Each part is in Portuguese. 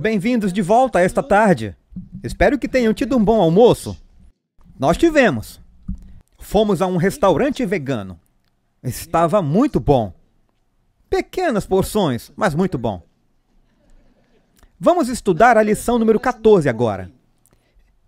Bem-vindos de volta esta tarde. Espero que tenham tido um bom almoço. Nós tivemos. Fomos a um restaurante vegano. Estava muito bom. Pequenas porções, mas muito bom. Vamos estudar a lição número 14 agora.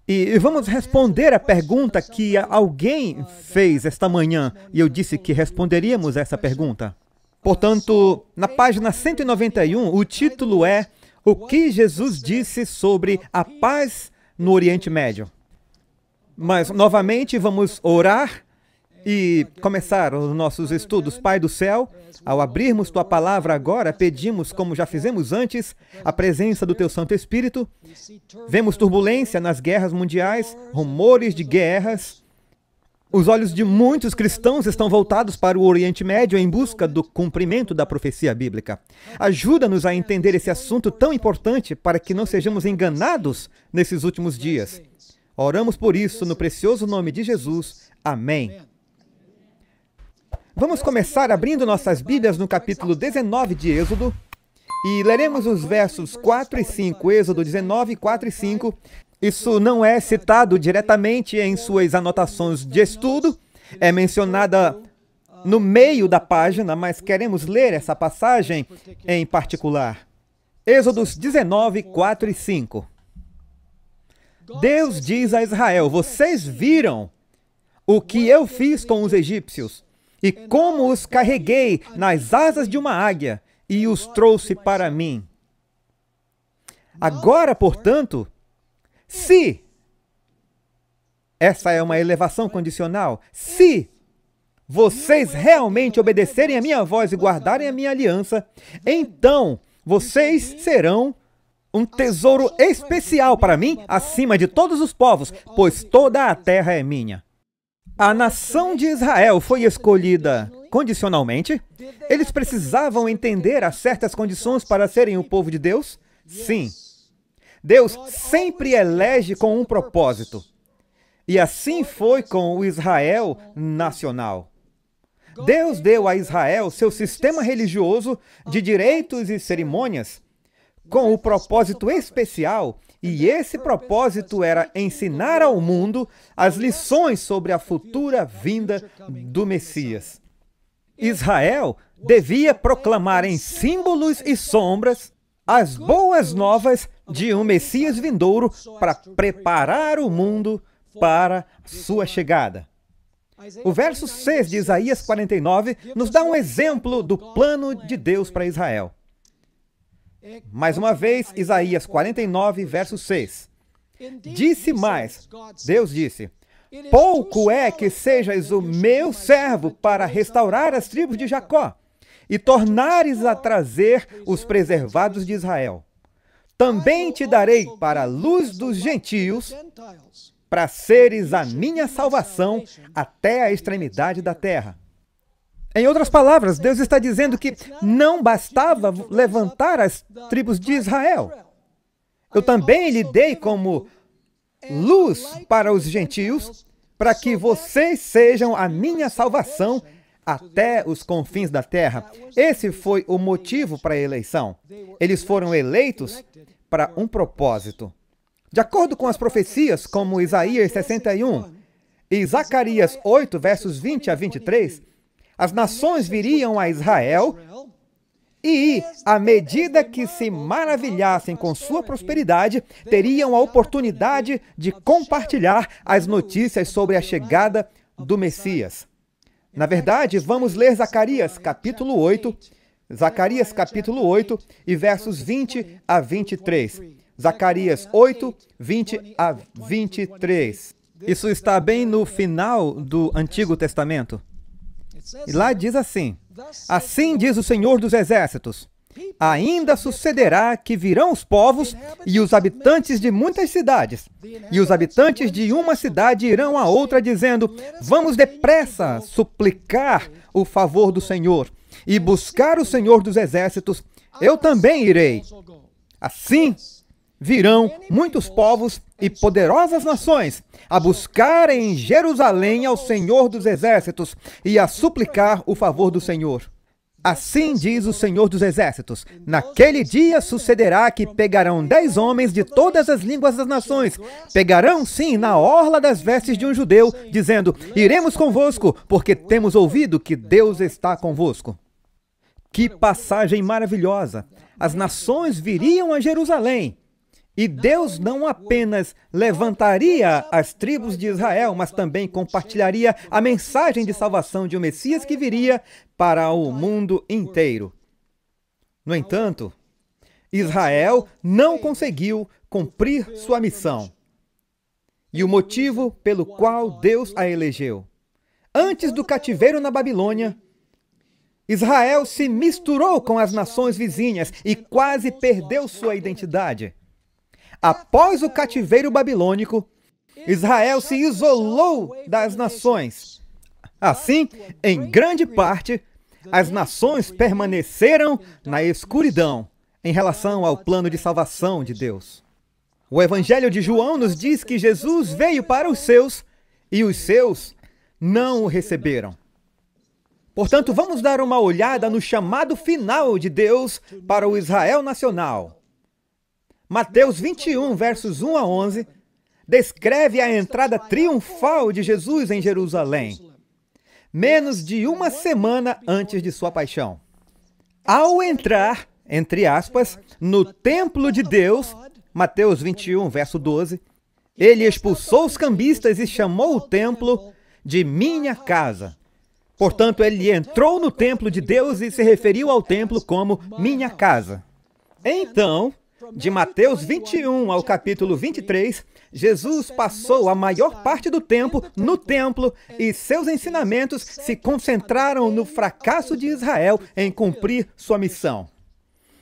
E vamos responder a pergunta que alguém fez esta manhã e eu disse que responderíamos essa pergunta. Portanto, na página 191, o título é o que Jesus disse sobre a paz no Oriente Médio? Mas, novamente, vamos orar e começar os nossos estudos. Pai do céu, ao abrirmos tua palavra agora, pedimos, como já fizemos antes, a presença do teu Santo Espírito. Vemos turbulência nas guerras mundiais, rumores de guerras. Os olhos de muitos cristãos estão voltados para o Oriente Médio em busca do cumprimento da profecia bíblica. Ajuda-nos a entender esse assunto tão importante para que não sejamos enganados nesses últimos dias. Oramos por isso no precioso nome de Jesus. Amém. Vamos começar abrindo nossas Bíblias no capítulo 19 de Êxodo e leremos os versos 4 e 5, Êxodo 19, 4 e 5, isso não é citado diretamente em suas anotações de estudo, é mencionada no meio da página, mas queremos ler essa passagem em particular. Êxodos 19, 4 e 5. Deus diz a Israel: Vocês viram o que eu fiz com os egípcios e como os carreguei nas asas de uma águia e os trouxe para mim. Agora, portanto, se essa é uma elevação condicional, se vocês realmente obedecerem a minha voz e guardarem a minha aliança, então vocês serão um tesouro especial para mim acima de todos os povos, pois toda a terra é minha. A nação de Israel foi escolhida condicionalmente? Eles precisavam entender a certas condições para serem o povo de Deus? Sim. Deus sempre elege com um propósito. E assim foi com o Israel nacional. Deus deu a Israel seu sistema religioso de direitos e cerimônias com o propósito especial, e esse propósito era ensinar ao mundo as lições sobre a futura vinda do Messias. Israel devia proclamar em símbolos e sombras as boas novas de um Messias vindouro para preparar o mundo para sua chegada. O verso 6 de Isaías 49 nos dá um exemplo do plano de Deus para Israel. Mais uma vez, Isaías 49, verso 6. Disse mais: Deus disse: Pouco é que sejas o meu servo para restaurar as tribos de Jacó e tornares a trazer os preservados de Israel. Também te darei para a luz dos gentios, para seres a minha salvação até a extremidade da terra. Em outras palavras, Deus está dizendo que não bastava levantar as tribos de Israel. Eu também lhe dei como luz para os gentios, para que vocês sejam a minha salvação até os confins da terra. Esse foi o motivo para a eleição. Eles foram eleitos para um propósito. De acordo com as profecias, como Isaías 61 e Zacarias 8, versos 20 a 23, as nações viriam a Israel e, à medida que se maravilhassem com sua prosperidade, teriam a oportunidade de compartilhar as notícias sobre a chegada do Messias. Na verdade, vamos ler Zacarias capítulo 8, Zacarias capítulo 8 e versos 20 a 23. Zacarias 8, 20 a 23. Isso está bem no final do Antigo Testamento. E lá diz assim: Assim diz o Senhor dos Exércitos Ainda sucederá que virão os povos e os habitantes de muitas cidades, e os habitantes de uma cidade irão a outra, dizendo: Vamos depressa suplicar o favor do Senhor e buscar o Senhor dos exércitos, eu também irei. Assim virão muitos povos e poderosas nações a buscar em Jerusalém ao Senhor dos exércitos e a suplicar o favor do Senhor. Assim diz o Senhor dos Exércitos: Naquele dia sucederá que pegarão dez homens de todas as línguas das nações, pegarão sim na orla das vestes de um judeu, dizendo: Iremos convosco, porque temos ouvido que Deus está convosco. Que passagem maravilhosa! As nações viriam a Jerusalém e Deus não apenas levantaria as tribos de Israel, mas também compartilharia a mensagem de salvação de um Messias que viria para o mundo inteiro. No entanto, Israel não conseguiu cumprir sua missão. E o motivo pelo qual Deus a elegeu. Antes do cativeiro na Babilônia, Israel se misturou com as nações vizinhas e quase perdeu sua identidade. Após o cativeiro babilônico, Israel se isolou das nações. Assim, em grande parte, as nações permaneceram na escuridão em relação ao plano de salvação de Deus. O Evangelho de João nos diz que Jesus veio para os seus e os seus não o receberam. Portanto, vamos dar uma olhada no chamado final de Deus para o Israel nacional. Mateus 21, versos 1 a 11, descreve a entrada triunfal de Jesus em Jerusalém, menos de uma semana antes de sua paixão. Ao entrar, entre aspas, no templo de Deus, Mateus 21, verso 12, ele expulsou os cambistas e chamou o templo de minha casa. Portanto, ele entrou no templo de Deus e se referiu ao templo como minha casa. Então, de Mateus 21 ao capítulo 23, Jesus passou a maior parte do tempo no templo e seus ensinamentos se concentraram no fracasso de Israel em cumprir sua missão.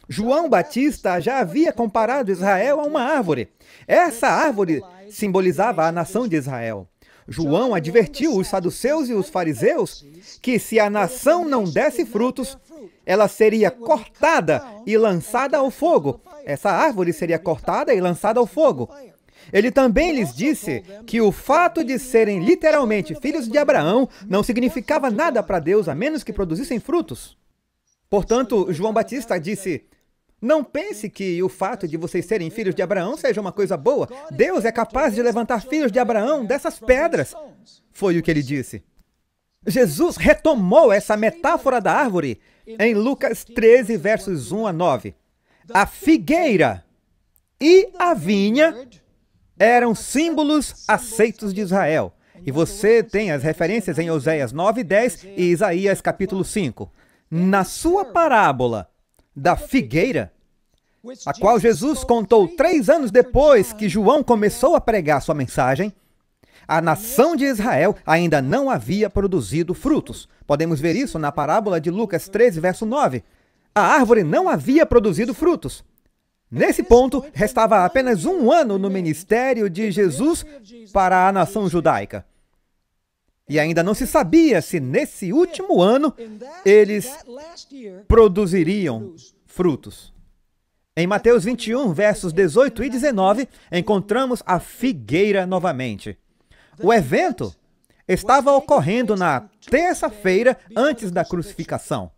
João Batista já havia comparado Israel a uma árvore. Essa árvore simbolizava a nação de Israel. João advertiu os saduceus e os fariseus que se a nação não desse frutos, ela seria cortada e lançada ao fogo, essa árvore seria cortada e lançada ao fogo. Ele também lhes disse que o fato de serem literalmente filhos de Abraão não significava nada para Deus a menos que produzissem frutos. Portanto, João Batista disse: Não pense que o fato de vocês serem filhos de Abraão seja uma coisa boa. Deus é capaz de levantar filhos de Abraão dessas pedras. Foi o que ele disse. Jesus retomou essa metáfora da árvore em Lucas 13, versos 1 a 9. A figueira e a vinha eram símbolos aceitos de Israel. E você tem as referências em Oséias 9, 10 e Isaías capítulo 5. Na sua parábola da figueira, a qual Jesus contou três anos depois que João começou a pregar sua mensagem, a nação de Israel ainda não havia produzido frutos. Podemos ver isso na parábola de Lucas 13, verso 9, a árvore não havia produzido frutos. Nesse ponto, restava apenas um ano no ministério de Jesus para a nação judaica. E ainda não se sabia se nesse último ano eles produziriam frutos. Em Mateus 21, versos 18 e 19, encontramos a figueira novamente. O evento estava ocorrendo na terça-feira antes da crucificação.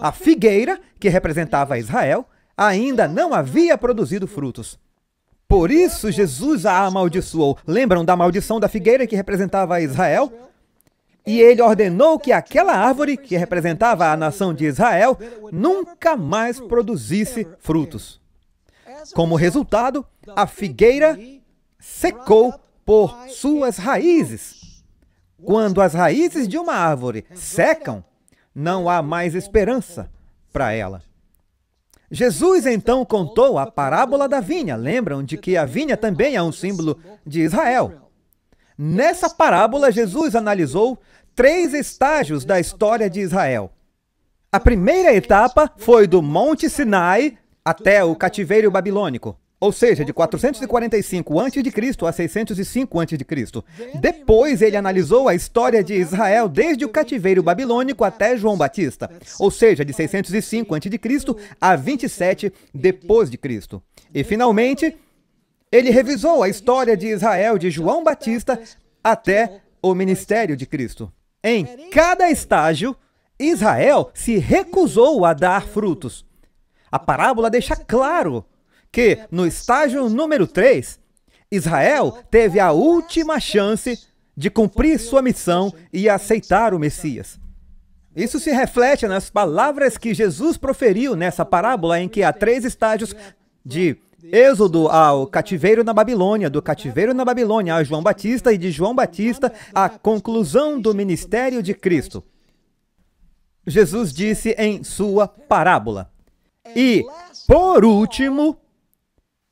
A figueira, que representava Israel, ainda não havia produzido frutos. Por isso Jesus a amaldiçoou. Lembram da maldição da figueira que representava Israel? E ele ordenou que aquela árvore, que representava a nação de Israel, nunca mais produzisse frutos. Como resultado, a figueira secou por suas raízes. Quando as raízes de uma árvore secam, não há mais esperança para ela. Jesus então contou a parábola da vinha. Lembram de que a vinha também é um símbolo de Israel. Nessa parábola, Jesus analisou três estágios da história de Israel. A primeira etapa foi do Monte Sinai até o cativeiro babilônico ou seja, de 445 a.C. a 605 a.C. Depois ele analisou a história de Israel desde o cativeiro babilônico até João Batista, ou seja, de 605 a.C. a 27 depois de Cristo. E finalmente, ele revisou a história de Israel de João Batista até o ministério de Cristo. Em cada estágio, Israel se recusou a dar frutos. A parábola deixa claro que, no estágio número 3, Israel teve a última chance de cumprir sua missão e aceitar o Messias. Isso se reflete nas palavras que Jesus proferiu nessa parábola em que há três estágios de Êxodo ao cativeiro na Babilônia, do cativeiro na Babilônia a João Batista e de João Batista à conclusão do ministério de Cristo. Jesus disse em sua parábola. E, por último,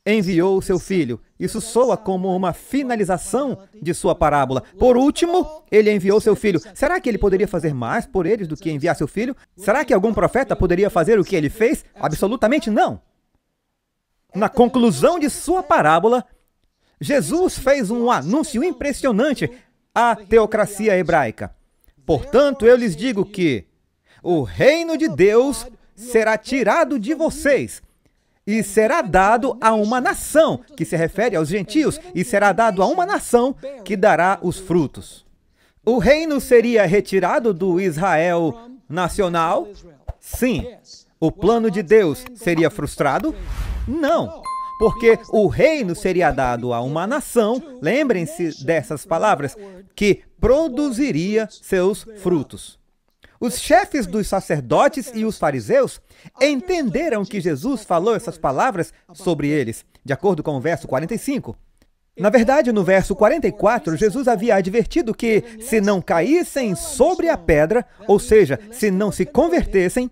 enviou o seu filho. Isso soa como uma finalização de sua parábola. Por último, ele enviou seu filho. Será que ele poderia fazer mais por eles do que enviar seu filho? Será que algum profeta poderia fazer o que ele fez? Absolutamente não. Na conclusão de sua parábola, Jesus fez um anúncio impressionante à teocracia hebraica. Portanto, eu lhes digo que o reino de Deus será tirado de vocês e será dado a uma nação, que se refere aos gentios, e será dado a uma nação que dará os frutos. O reino seria retirado do Israel nacional? Sim. O plano de Deus seria frustrado? Não. Porque o reino seria dado a uma nação, lembrem-se dessas palavras, que produziria seus frutos. Os chefes dos sacerdotes e os fariseus entenderam que Jesus falou essas palavras sobre eles, de acordo com o verso 45. Na verdade, no verso 44, Jesus havia advertido que, se não caíssem sobre a pedra, ou seja, se não se convertessem,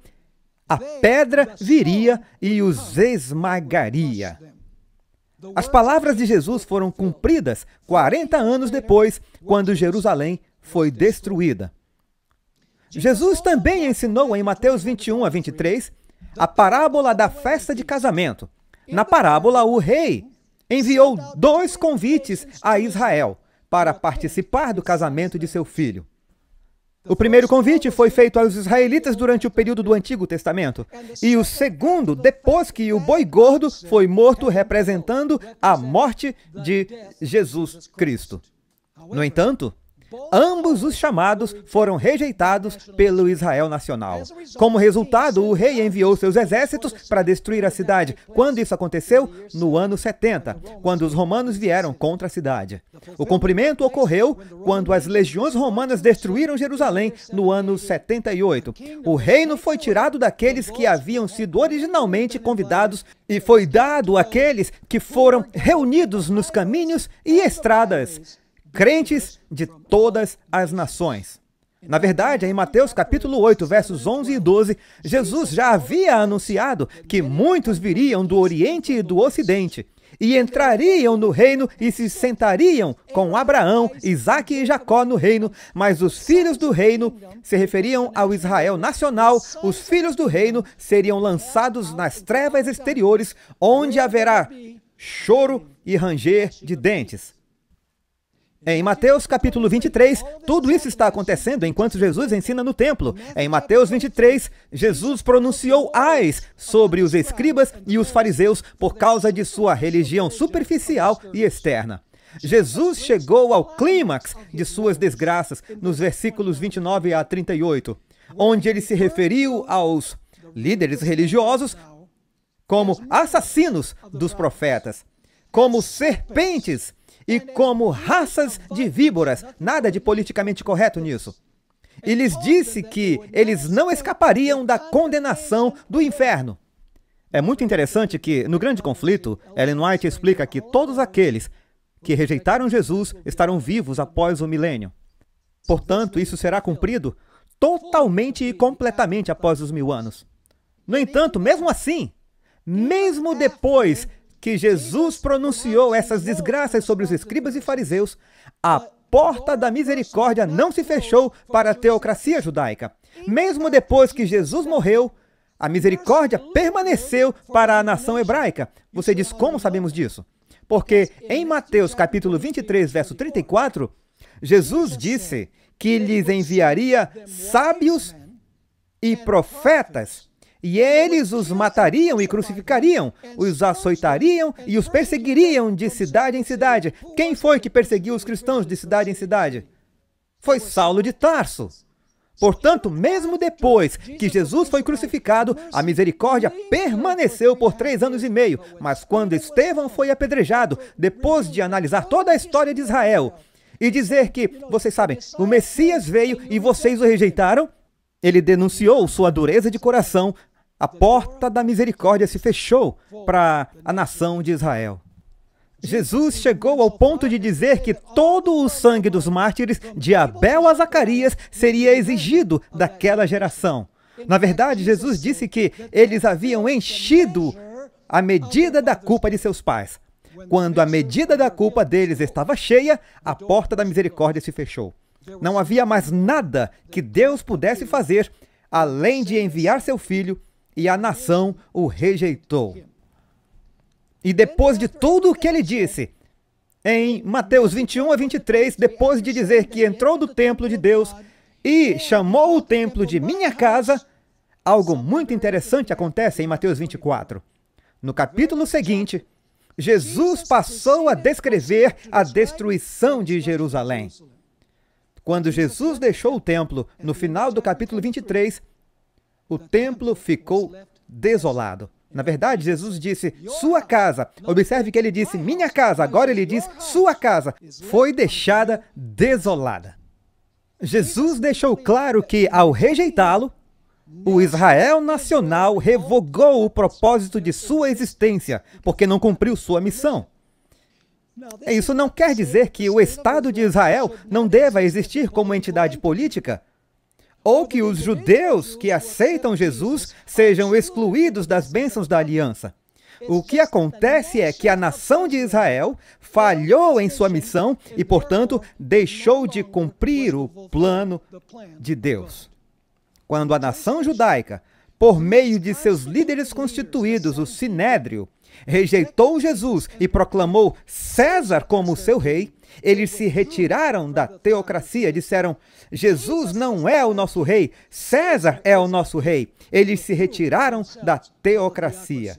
a pedra viria e os esmagaria. As palavras de Jesus foram cumpridas 40 anos depois, quando Jerusalém foi destruída. Jesus também ensinou em Mateus 21 a 23 a parábola da festa de casamento. Na parábola, o rei enviou dois convites a Israel para participar do casamento de seu filho. O primeiro convite foi feito aos israelitas durante o período do Antigo Testamento, e o segundo depois que o boi gordo foi morto, representando a morte de Jesus Cristo. No entanto, Ambos os chamados foram rejeitados pelo Israel Nacional. Como resultado, o rei enviou seus exércitos para destruir a cidade. Quando isso aconteceu? No ano 70, quando os romanos vieram contra a cidade. O cumprimento ocorreu quando as legiões romanas destruíram Jerusalém no ano 78. O reino foi tirado daqueles que haviam sido originalmente convidados e foi dado àqueles que foram reunidos nos caminhos e estradas crentes de todas as nações. Na verdade, em Mateus capítulo 8, versos 11 e 12, Jesus já havia anunciado que muitos viriam do Oriente e do Ocidente e entrariam no reino e se sentariam com Abraão, Isaque e Jacó no reino, mas os filhos do reino se referiam ao Israel nacional, os filhos do reino seriam lançados nas trevas exteriores, onde haverá choro e ranger de dentes. Em Mateus capítulo 23, tudo isso está acontecendo enquanto Jesus ensina no templo. Em Mateus 23, Jesus pronunciou ais sobre os escribas e os fariseus por causa de sua religião superficial e externa. Jesus chegou ao clímax de suas desgraças nos versículos 29 a 38, onde ele se referiu aos líderes religiosos como assassinos dos profetas, como serpentes e como raças de víboras. Nada de politicamente correto nisso. E lhes disse que eles não escapariam da condenação do inferno. É muito interessante que, no grande conflito, Ellen White explica que todos aqueles que rejeitaram Jesus estarão vivos após o milênio. Portanto, isso será cumprido totalmente e completamente após os mil anos. No entanto, mesmo assim, mesmo depois que Jesus pronunciou essas desgraças sobre os escribas e fariseus, a porta da misericórdia não se fechou para a teocracia judaica. Mesmo depois que Jesus morreu, a misericórdia permaneceu para a nação hebraica. Você diz como sabemos disso? Porque em Mateus capítulo 23, verso 34, Jesus disse que lhes enviaria sábios e profetas e eles os matariam e crucificariam, os açoitariam e os perseguiriam de cidade em cidade. Quem foi que perseguiu os cristãos de cidade em cidade? Foi Saulo de Tarso. Portanto, mesmo depois que Jesus foi crucificado, a misericórdia permaneceu por três anos e meio. Mas quando Estevão foi apedrejado, depois de analisar toda a história de Israel e dizer que, vocês sabem, o Messias veio e vocês o rejeitaram, ele denunciou sua dureza de coração, a porta da misericórdia se fechou para a nação de Israel. Jesus chegou ao ponto de dizer que todo o sangue dos mártires, de Abel a Zacarias, seria exigido daquela geração. Na verdade, Jesus disse que eles haviam enchido a medida da culpa de seus pais. Quando a medida da culpa deles estava cheia, a porta da misericórdia se fechou. Não havia mais nada que Deus pudesse fazer além de enviar seu filho e a nação o rejeitou. E depois de tudo o que ele disse, em Mateus 21 a 23, depois de dizer que entrou do templo de Deus e chamou o templo de minha casa, algo muito interessante acontece em Mateus 24. No capítulo seguinte, Jesus passou a descrever a destruição de Jerusalém. Quando Jesus deixou o templo, no final do capítulo 23, o templo ficou desolado. Na verdade, Jesus disse sua casa. Observe que ele disse minha casa, agora ele diz sua casa. Foi deixada desolada. Jesus deixou claro que, ao rejeitá-lo, o Israel nacional revogou o propósito de sua existência, porque não cumpriu sua missão. Isso não quer dizer que o Estado de Israel não deva existir como entidade política, ou que os judeus que aceitam Jesus sejam excluídos das bênçãos da aliança. O que acontece é que a nação de Israel falhou em sua missão e, portanto, deixou de cumprir o plano de Deus. Quando a nação judaica, por meio de seus líderes constituídos, o Sinédrio, rejeitou Jesus e proclamou César como seu rei, eles se retiraram da teocracia, disseram: Jesus não é o nosso rei, César é o nosso rei. Eles se retiraram da teocracia.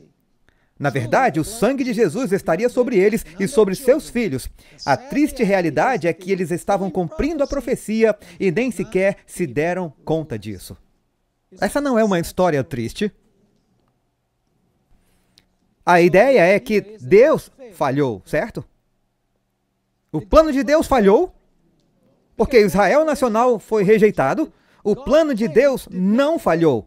Na verdade, o sangue de Jesus estaria sobre eles e sobre seus filhos. A triste realidade é que eles estavam cumprindo a profecia e nem sequer se deram conta disso. Essa não é uma história triste. A ideia é que Deus falhou, certo? O plano de Deus falhou, porque Israel nacional foi rejeitado. O plano de Deus não falhou.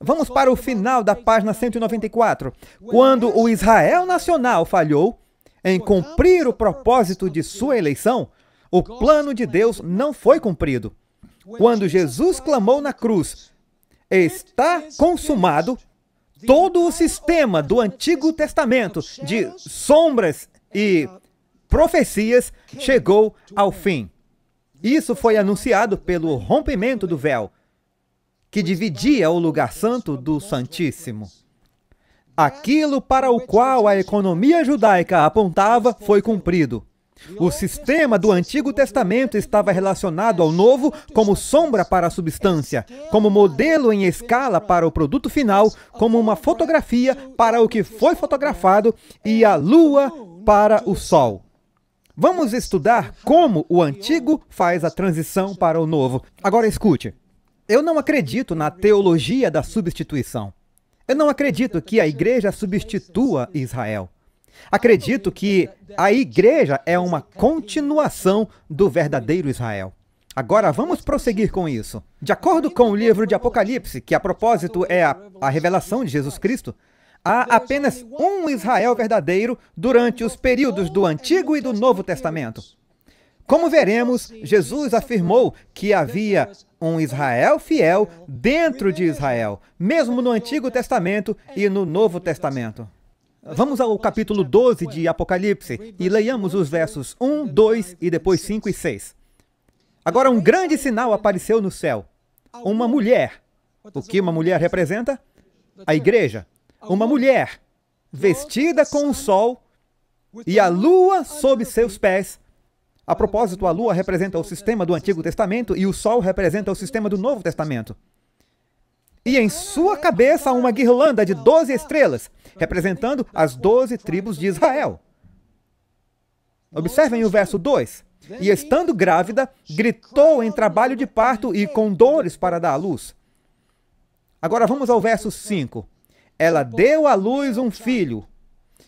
Vamos para o final da página 194. Quando o Israel nacional falhou em cumprir o propósito de sua eleição, o plano de Deus não foi cumprido. Quando Jesus clamou na cruz, está consumado, todo o sistema do Antigo Testamento de sombras e profecias chegou ao fim. Isso foi anunciado pelo rompimento do véu, que dividia o lugar santo do Santíssimo. Aquilo para o qual a economia judaica apontava foi cumprido. O sistema do Antigo Testamento estava relacionado ao Novo como sombra para a substância, como modelo em escala para o produto final, como uma fotografia para o que foi fotografado e a lua para o sol. Vamos estudar como o antigo faz a transição para o novo. Agora escute. Eu não acredito na teologia da substituição. Eu não acredito que a igreja substitua Israel. Acredito que a igreja é uma continuação do verdadeiro Israel. Agora vamos prosseguir com isso. De acordo com o livro de Apocalipse, que a propósito é a, a revelação de Jesus Cristo, Há apenas um Israel verdadeiro durante os períodos do Antigo e do Novo Testamento. Como veremos, Jesus afirmou que havia um Israel fiel dentro de Israel, mesmo no Antigo Testamento e no Novo Testamento. Vamos ao capítulo 12 de Apocalipse e leiamos os versos 1, 2 e depois 5 e 6. Agora, um grande sinal apareceu no céu: uma mulher. O que uma mulher representa? A igreja uma mulher vestida com o sol e a lua sob seus pés. A propósito, a lua representa o sistema do Antigo Testamento e o sol representa o sistema do Novo Testamento. E em sua cabeça uma guirlanda de doze estrelas, representando as doze tribos de Israel. Observem o verso 2. E estando grávida, gritou em trabalho de parto e com dores para dar à luz. Agora vamos ao verso 5. Ela deu à luz um filho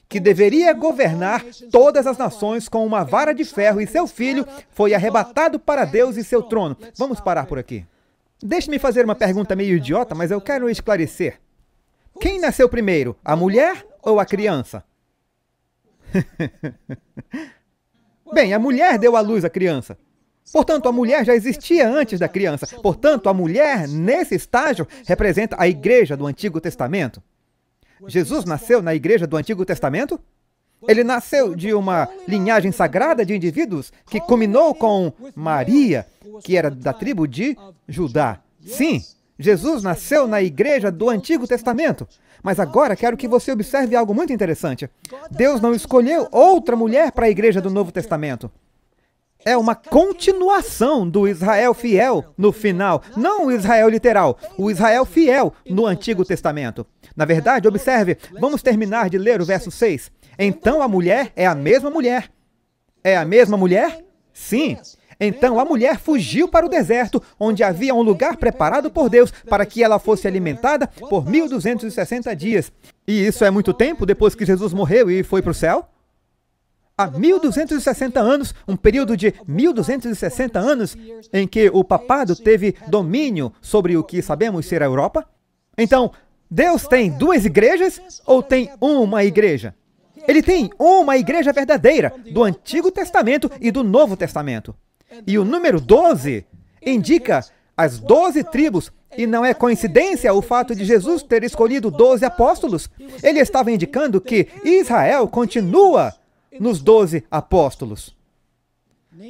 que deveria governar todas as nações com uma vara de ferro, e seu filho foi arrebatado para Deus e seu trono. Vamos parar por aqui. Deixe-me fazer uma pergunta meio idiota, mas eu quero esclarecer. Quem nasceu primeiro, a mulher ou a criança? Bem, a mulher deu à luz a criança. Portanto, a mulher já existia antes da criança. Portanto, a mulher, nesse estágio, representa a igreja do Antigo Testamento. Jesus nasceu na igreja do Antigo Testamento? Ele nasceu de uma linhagem sagrada de indivíduos que culminou com Maria, que era da tribo de Judá. Sim, Jesus nasceu na igreja do Antigo Testamento. Mas agora quero que você observe algo muito interessante. Deus não escolheu outra mulher para a igreja do Novo Testamento é uma continuação do Israel fiel no final, não o Israel literal, o Israel fiel no Antigo Testamento. Na verdade, observe, vamos terminar de ler o verso 6. Então a mulher é a mesma mulher. É a mesma mulher? Sim. Então a mulher fugiu para o deserto, onde havia um lugar preparado por Deus para que ela fosse alimentada por 1260 dias. E isso é muito tempo depois que Jesus morreu e foi para o céu? há 1260 anos, um período de 1260 anos em que o papado teve domínio sobre o que sabemos ser a Europa? Então, Deus tem duas igrejas ou tem uma igreja? Ele tem uma igreja verdadeira do Antigo Testamento e do Novo Testamento. E o número 12 indica as 12 tribos e não é coincidência o fato de Jesus ter escolhido 12 apóstolos. Ele estava indicando que Israel continua nos doze apóstolos.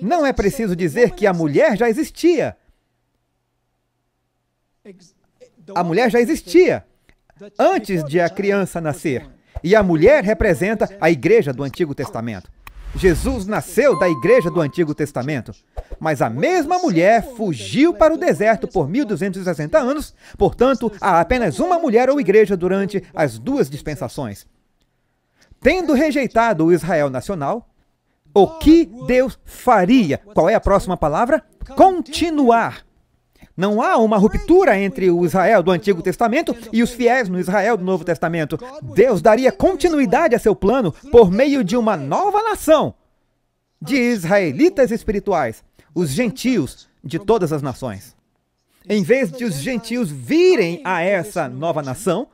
Não é preciso dizer que a mulher já existia. A mulher já existia antes de a criança nascer. E a mulher representa a igreja do Antigo Testamento. Jesus nasceu da igreja do Antigo Testamento, mas a mesma mulher fugiu para o deserto por 1260 anos, portanto, há apenas uma mulher ou igreja durante as duas dispensações. Tendo rejeitado o Israel nacional, o que Deus faria? Qual é a próxima palavra? Continuar. Não há uma ruptura entre o Israel do Antigo Testamento e os fiéis no Israel do Novo Testamento. Deus daria continuidade a seu plano por meio de uma nova nação de israelitas espirituais, os gentios de todas as nações. Em vez de os gentios virem a essa nova nação,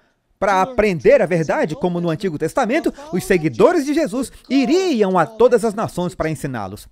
para aprender a verdade, como no Antigo Testamento, os seguidores de Jesus iriam a todas as nações para ensiná-los.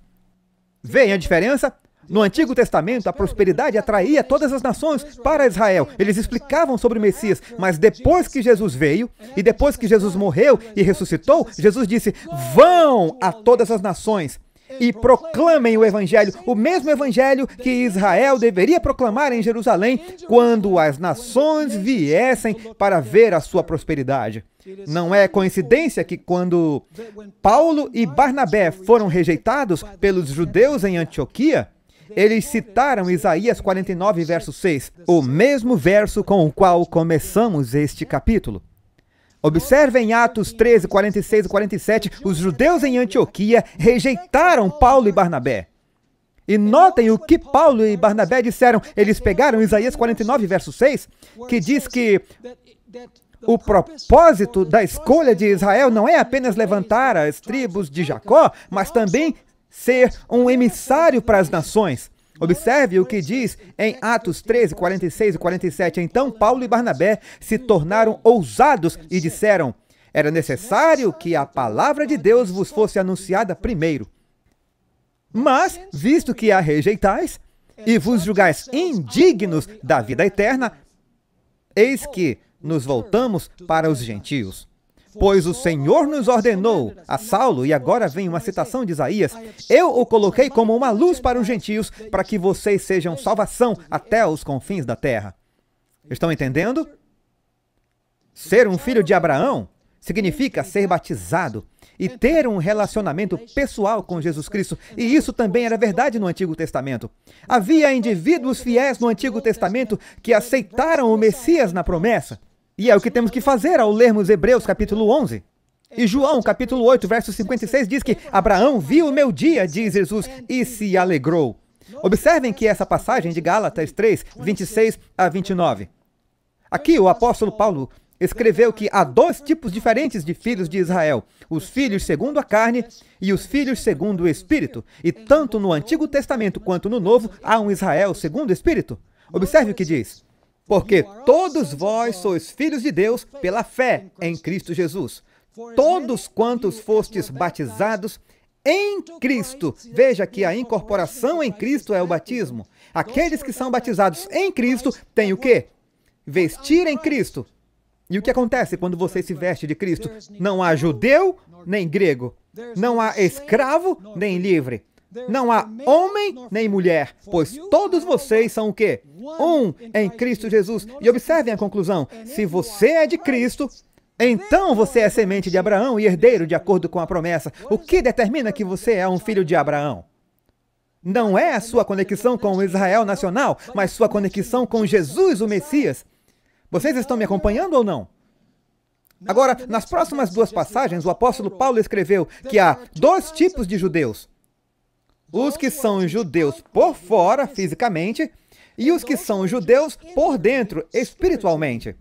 Veem a diferença? No Antigo Testamento, a prosperidade atraía todas as nações para Israel. Eles explicavam sobre o Messias, mas depois que Jesus veio e depois que Jesus morreu e ressuscitou, Jesus disse: Vão a todas as nações e proclamem o Evangelho, o mesmo Evangelho que Israel deveria proclamar em Jerusalém quando as nações viessem para ver a sua prosperidade. Não é coincidência que quando Paulo e Barnabé foram rejeitados pelos judeus em Antioquia, eles citaram Isaías 49, verso 6, o mesmo verso com o qual começamos este capítulo. Observem Atos 13, 46 e 47, os judeus em Antioquia rejeitaram Paulo e Barnabé. E notem o que Paulo e Barnabé disseram. Eles pegaram Isaías 49, verso 6, que diz que o propósito da escolha de Israel não é apenas levantar as tribos de Jacó, mas também ser um emissário para as nações. Observe o que diz em Atos 13, 46 e 47. Então Paulo e Barnabé se tornaram ousados e disseram: Era necessário que a palavra de Deus vos fosse anunciada primeiro. Mas, visto que a rejeitais e vos julgais indignos da vida eterna, eis que nos voltamos para os gentios. Pois o Senhor nos ordenou a Saulo, e agora vem uma citação de Isaías: Eu o coloquei como uma luz para os gentios, para que vocês sejam salvação até os confins da terra. Estão entendendo? Ser um filho de Abraão significa ser batizado e ter um relacionamento pessoal com Jesus Cristo, e isso também era verdade no Antigo Testamento. Havia indivíduos fiéis no Antigo Testamento que aceitaram o Messias na promessa. E é o que temos que fazer ao lermos Hebreus capítulo 11. E João, capítulo 8, verso 56, diz que Abraão viu o meu dia, diz Jesus, e se alegrou. Observem que essa passagem de Gálatas 3, 26 a 29. Aqui o apóstolo Paulo escreveu que há dois tipos diferentes de filhos de Israel: os filhos segundo a carne e os filhos segundo o espírito. E tanto no Antigo Testamento quanto no Novo há um Israel segundo o espírito. Observe o que diz. Porque todos vós sois filhos de Deus pela fé em Cristo Jesus. Todos quantos fostes batizados em Cristo. Veja que a incorporação em Cristo é o batismo. Aqueles que são batizados em Cristo têm o quê? Vestir em Cristo. E o que acontece quando você se veste de Cristo? Não há judeu nem grego, não há escravo nem livre, não há homem nem mulher, pois todos vocês são o quê? Um em Cristo Jesus. E observem a conclusão. Se você é de Cristo, então você é semente de Abraão e herdeiro de acordo com a promessa. O que determina que você é um filho de Abraão? Não é a sua conexão com o Israel nacional, mas sua conexão com Jesus, o Messias. Vocês estão me acompanhando ou não? Agora, nas próximas duas passagens, o apóstolo Paulo escreveu que há dois tipos de judeus os que são judeus por fora, fisicamente, e os que são judeus por dentro, espiritualmente.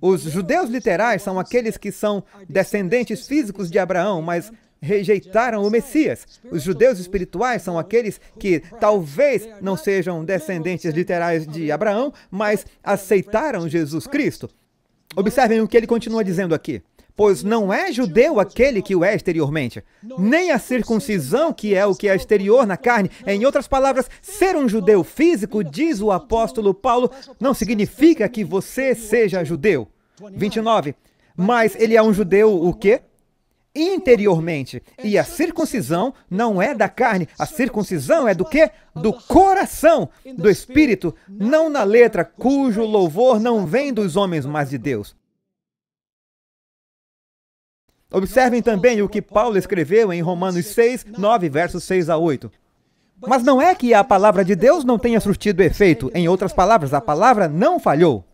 Os judeus literais são aqueles que são descendentes físicos de Abraão, mas rejeitaram o Messias. Os judeus espirituais são aqueles que talvez não sejam descendentes literais de Abraão, mas aceitaram Jesus Cristo. Observem o que ele continua dizendo aqui. Pois não é judeu aquele que o é exteriormente, nem a circuncisão que é o que é exterior na carne. Em outras palavras, ser um judeu físico, diz o apóstolo Paulo, não significa que você seja judeu. 29. Mas ele é um judeu o quê? Interiormente. E a circuncisão não é da carne, a circuncisão é do quê? Do coração, do espírito, não na letra, cujo louvor não vem dos homens, mas de Deus. Observem também o que Paulo escreveu em Romanos 6, 9, versos 6 a 8. Mas não é que a palavra de Deus não tenha surtido efeito. Em outras palavras, a palavra não falhou.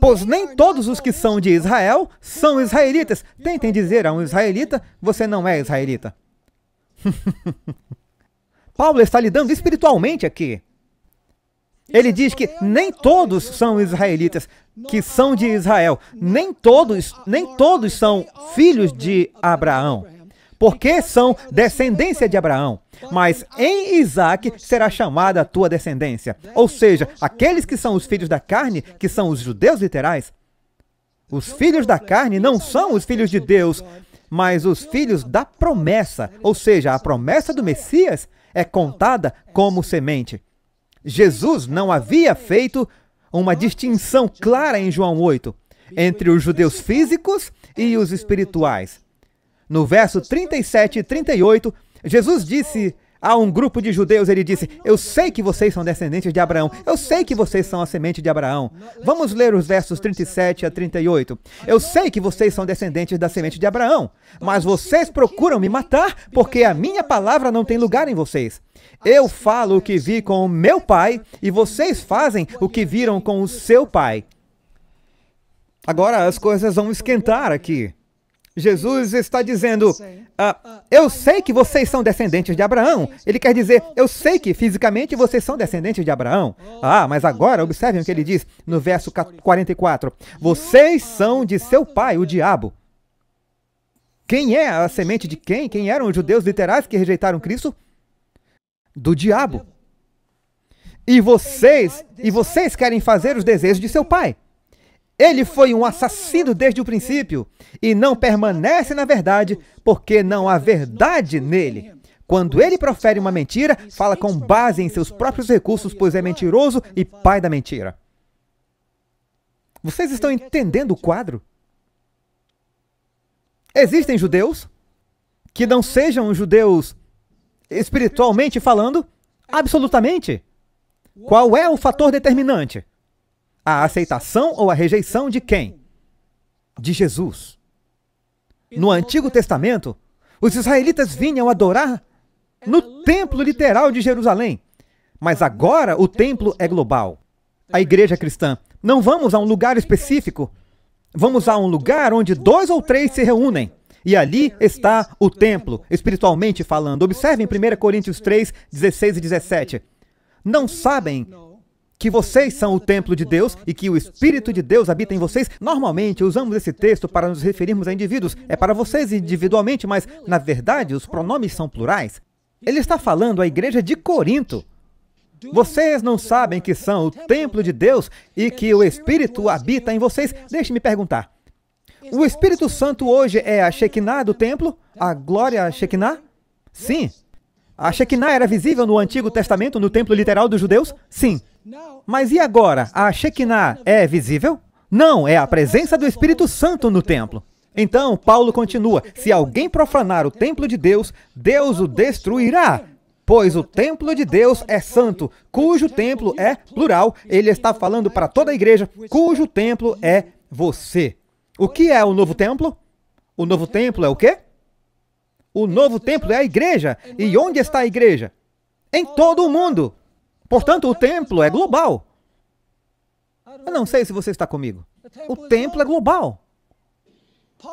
Pois nem todos os que são de Israel são israelitas. Tentem dizer a um israelita, você não é israelita. Paulo está lidando espiritualmente aqui. Ele diz que nem todos são israelitas que são de Israel, nem todos, nem todos são filhos de Abraão, porque são descendência de Abraão. Mas em Isaac será chamada a tua descendência. Ou seja, aqueles que são os filhos da carne, que são os judeus literais, os filhos da carne não são os filhos de Deus, mas os filhos da promessa, ou seja, a promessa do Messias é contada como semente. Jesus não havia feito uma distinção clara em João 8 entre os judeus físicos e os espirituais. No verso 37 e 38, Jesus disse a um grupo de judeus, ele disse: Eu sei que vocês são descendentes de Abraão, eu sei que vocês são a semente de Abraão. Vamos ler os versos 37 a 38. Eu sei que vocês são descendentes da semente de Abraão, mas vocês procuram me matar, porque a minha palavra não tem lugar em vocês. Eu falo o que vi com o meu pai, e vocês fazem o que viram com o seu pai. Agora as coisas vão esquentar aqui. Jesus está dizendo: ah, Eu sei que vocês são descendentes de Abraão. Ele quer dizer: Eu sei que fisicamente vocês são descendentes de Abraão. Ah, mas agora observem o que ele diz no verso 44: Vocês são de seu pai, o diabo. Quem é a semente de quem? Quem eram os judeus literais que rejeitaram Cristo? Do diabo. E vocês, e vocês querem fazer os desejos de seu pai. Ele foi um assassino desde o princípio e não permanece na verdade porque não há verdade nele. Quando ele profere uma mentira, fala com base em seus próprios recursos, pois é mentiroso e pai da mentira. Vocês estão entendendo o quadro? Existem judeus que não sejam judeus espiritualmente falando? Absolutamente. Qual é o fator determinante? a aceitação ou a rejeição de quem? De Jesus. No então, Antigo é, Testamento, os israelitas vinham adorar é no templo literal de Jerusalém. Mas agora o templo é global. A igreja é cristã. Não vamos a um lugar específico. Vamos a um lugar onde dois ou três se reúnem. E ali está o templo, espiritualmente falando. Observem 1 Coríntios 3, 16 e 17. Não sabem que vocês são o templo de Deus e que o Espírito de Deus habita em vocês. Normalmente usamos esse texto para nos referirmos a indivíduos, é para vocês individualmente, mas na verdade os pronomes são plurais. Ele está falando à igreja de Corinto. Vocês não sabem que são o templo de Deus e que o Espírito habita em vocês? Deixe-me perguntar. O Espírito Santo hoje é a Shekinah do templo? A glória Shekinah? Sim. A Shekinah era visível no Antigo Testamento, no templo literal dos judeus? Sim. Mas e agora? A Shekinah é visível? Não, é a presença do Espírito Santo no templo. Então, Paulo continua: se alguém profanar o templo de Deus, Deus o destruirá. Pois o templo de Deus é santo, cujo templo é plural. Ele está falando para toda a igreja, cujo templo é você. O que é o novo templo? O novo templo é o quê? O novo templo é a igreja. E onde está a igreja? Em todo o mundo. Portanto, o templo é global. Eu não sei se você está comigo. O templo é global.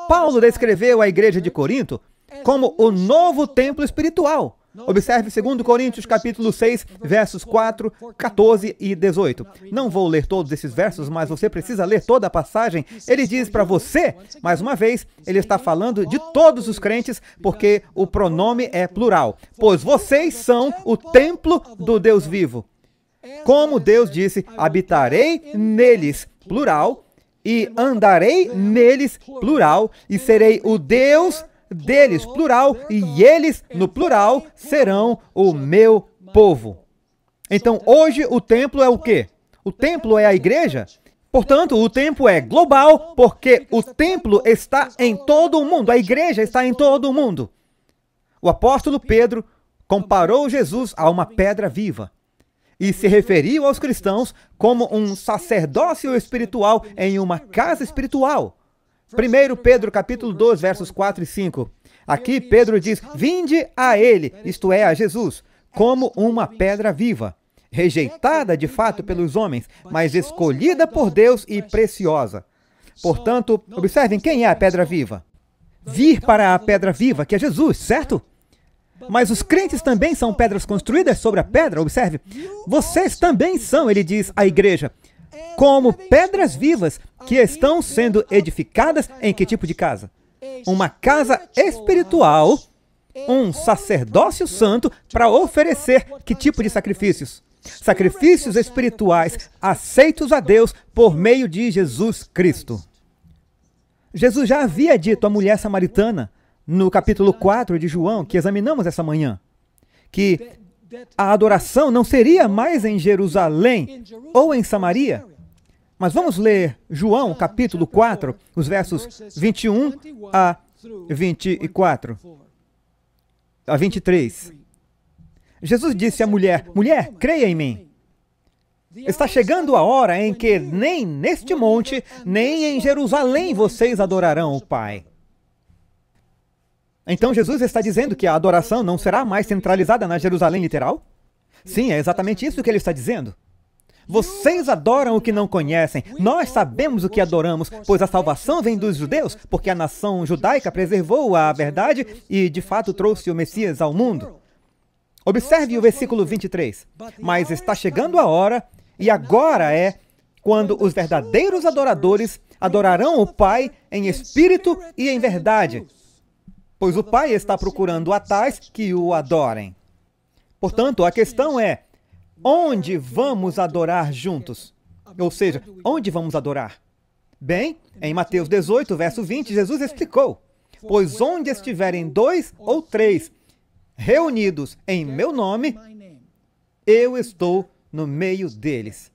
Paulo descreveu a igreja de Corinto como o novo templo espiritual Observe 2 Coríntios capítulo 6, versos 4, 14 e 18. Não vou ler todos esses versos, mas você precisa ler toda a passagem. Ele diz para você, mais uma vez, ele está falando de todos os crentes, porque o pronome é plural. Pois vocês são o templo do Deus vivo. Como Deus disse, habitarei neles, plural, e andarei neles, plural, e serei o Deus deles, plural, e eles, no plural, serão o meu povo. Então, hoje o templo é o quê? O templo é a igreja? Portanto, o templo é global, porque o templo está em todo o mundo, a igreja está em todo o mundo. O apóstolo Pedro comparou Jesus a uma pedra viva e se referiu aos cristãos como um sacerdócio espiritual em uma casa espiritual. 1 Pedro capítulo 2, versos 4 e 5. Aqui Pedro diz: "Vinde a ele", isto é, a Jesus, como uma pedra viva, rejeitada de fato pelos homens, mas escolhida por Deus e preciosa. Portanto, observem quem é a pedra viva. Vir para a pedra viva, que é Jesus, certo? Mas os crentes também são pedras construídas sobre a pedra, observe. Vocês também são, ele diz a igreja como pedras vivas que estão sendo edificadas em que tipo de casa? Uma casa espiritual, um sacerdócio santo para oferecer que tipo de sacrifícios? Sacrifícios espirituais aceitos a Deus por meio de Jesus Cristo. Jesus já havia dito à mulher samaritana, no capítulo 4 de João, que examinamos essa manhã, que a adoração não seria mais em Jerusalém ou em Samaria. Mas vamos ler João capítulo 4, os versos 21 a 24. A 23. Jesus disse à mulher: Mulher, creia em mim. Está chegando a hora em que nem neste monte, nem em Jerusalém vocês adorarão o Pai. Então Jesus está dizendo que a adoração não será mais centralizada na Jerusalém literal? Sim, é exatamente isso que ele está dizendo. Vocês adoram o que não conhecem. Nós sabemos o que adoramos, pois a salvação vem dos judeus, porque a nação judaica preservou a verdade e, de fato, trouxe o Messias ao mundo. Observe o versículo 23. Mas está chegando a hora, e agora é quando os verdadeiros adoradores adorarão o Pai em espírito e em verdade, pois o Pai está procurando a tais que o adorem. Portanto, a questão é: onde vamos adorar juntos? Ou seja, onde vamos adorar? Bem, em Mateus 18, verso 20, Jesus explicou: Pois onde estiverem dois ou três reunidos em meu nome, eu estou no meio deles.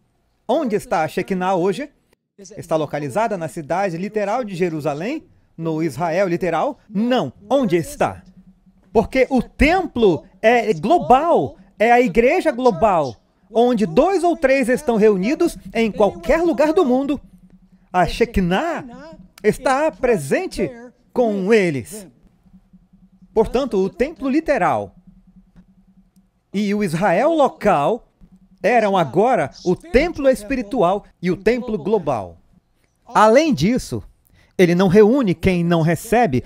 Onde está a Shekinah hoje? Está localizada na cidade literal de Jerusalém, no Israel literal? Não. Onde está? Porque o templo é global, é a igreja global, onde dois ou três estão reunidos em qualquer lugar do mundo. A Shekinah está presente com eles. Portanto, o templo literal e o Israel local eram agora o templo espiritual e o templo global. Além disso, ele não reúne quem não recebe.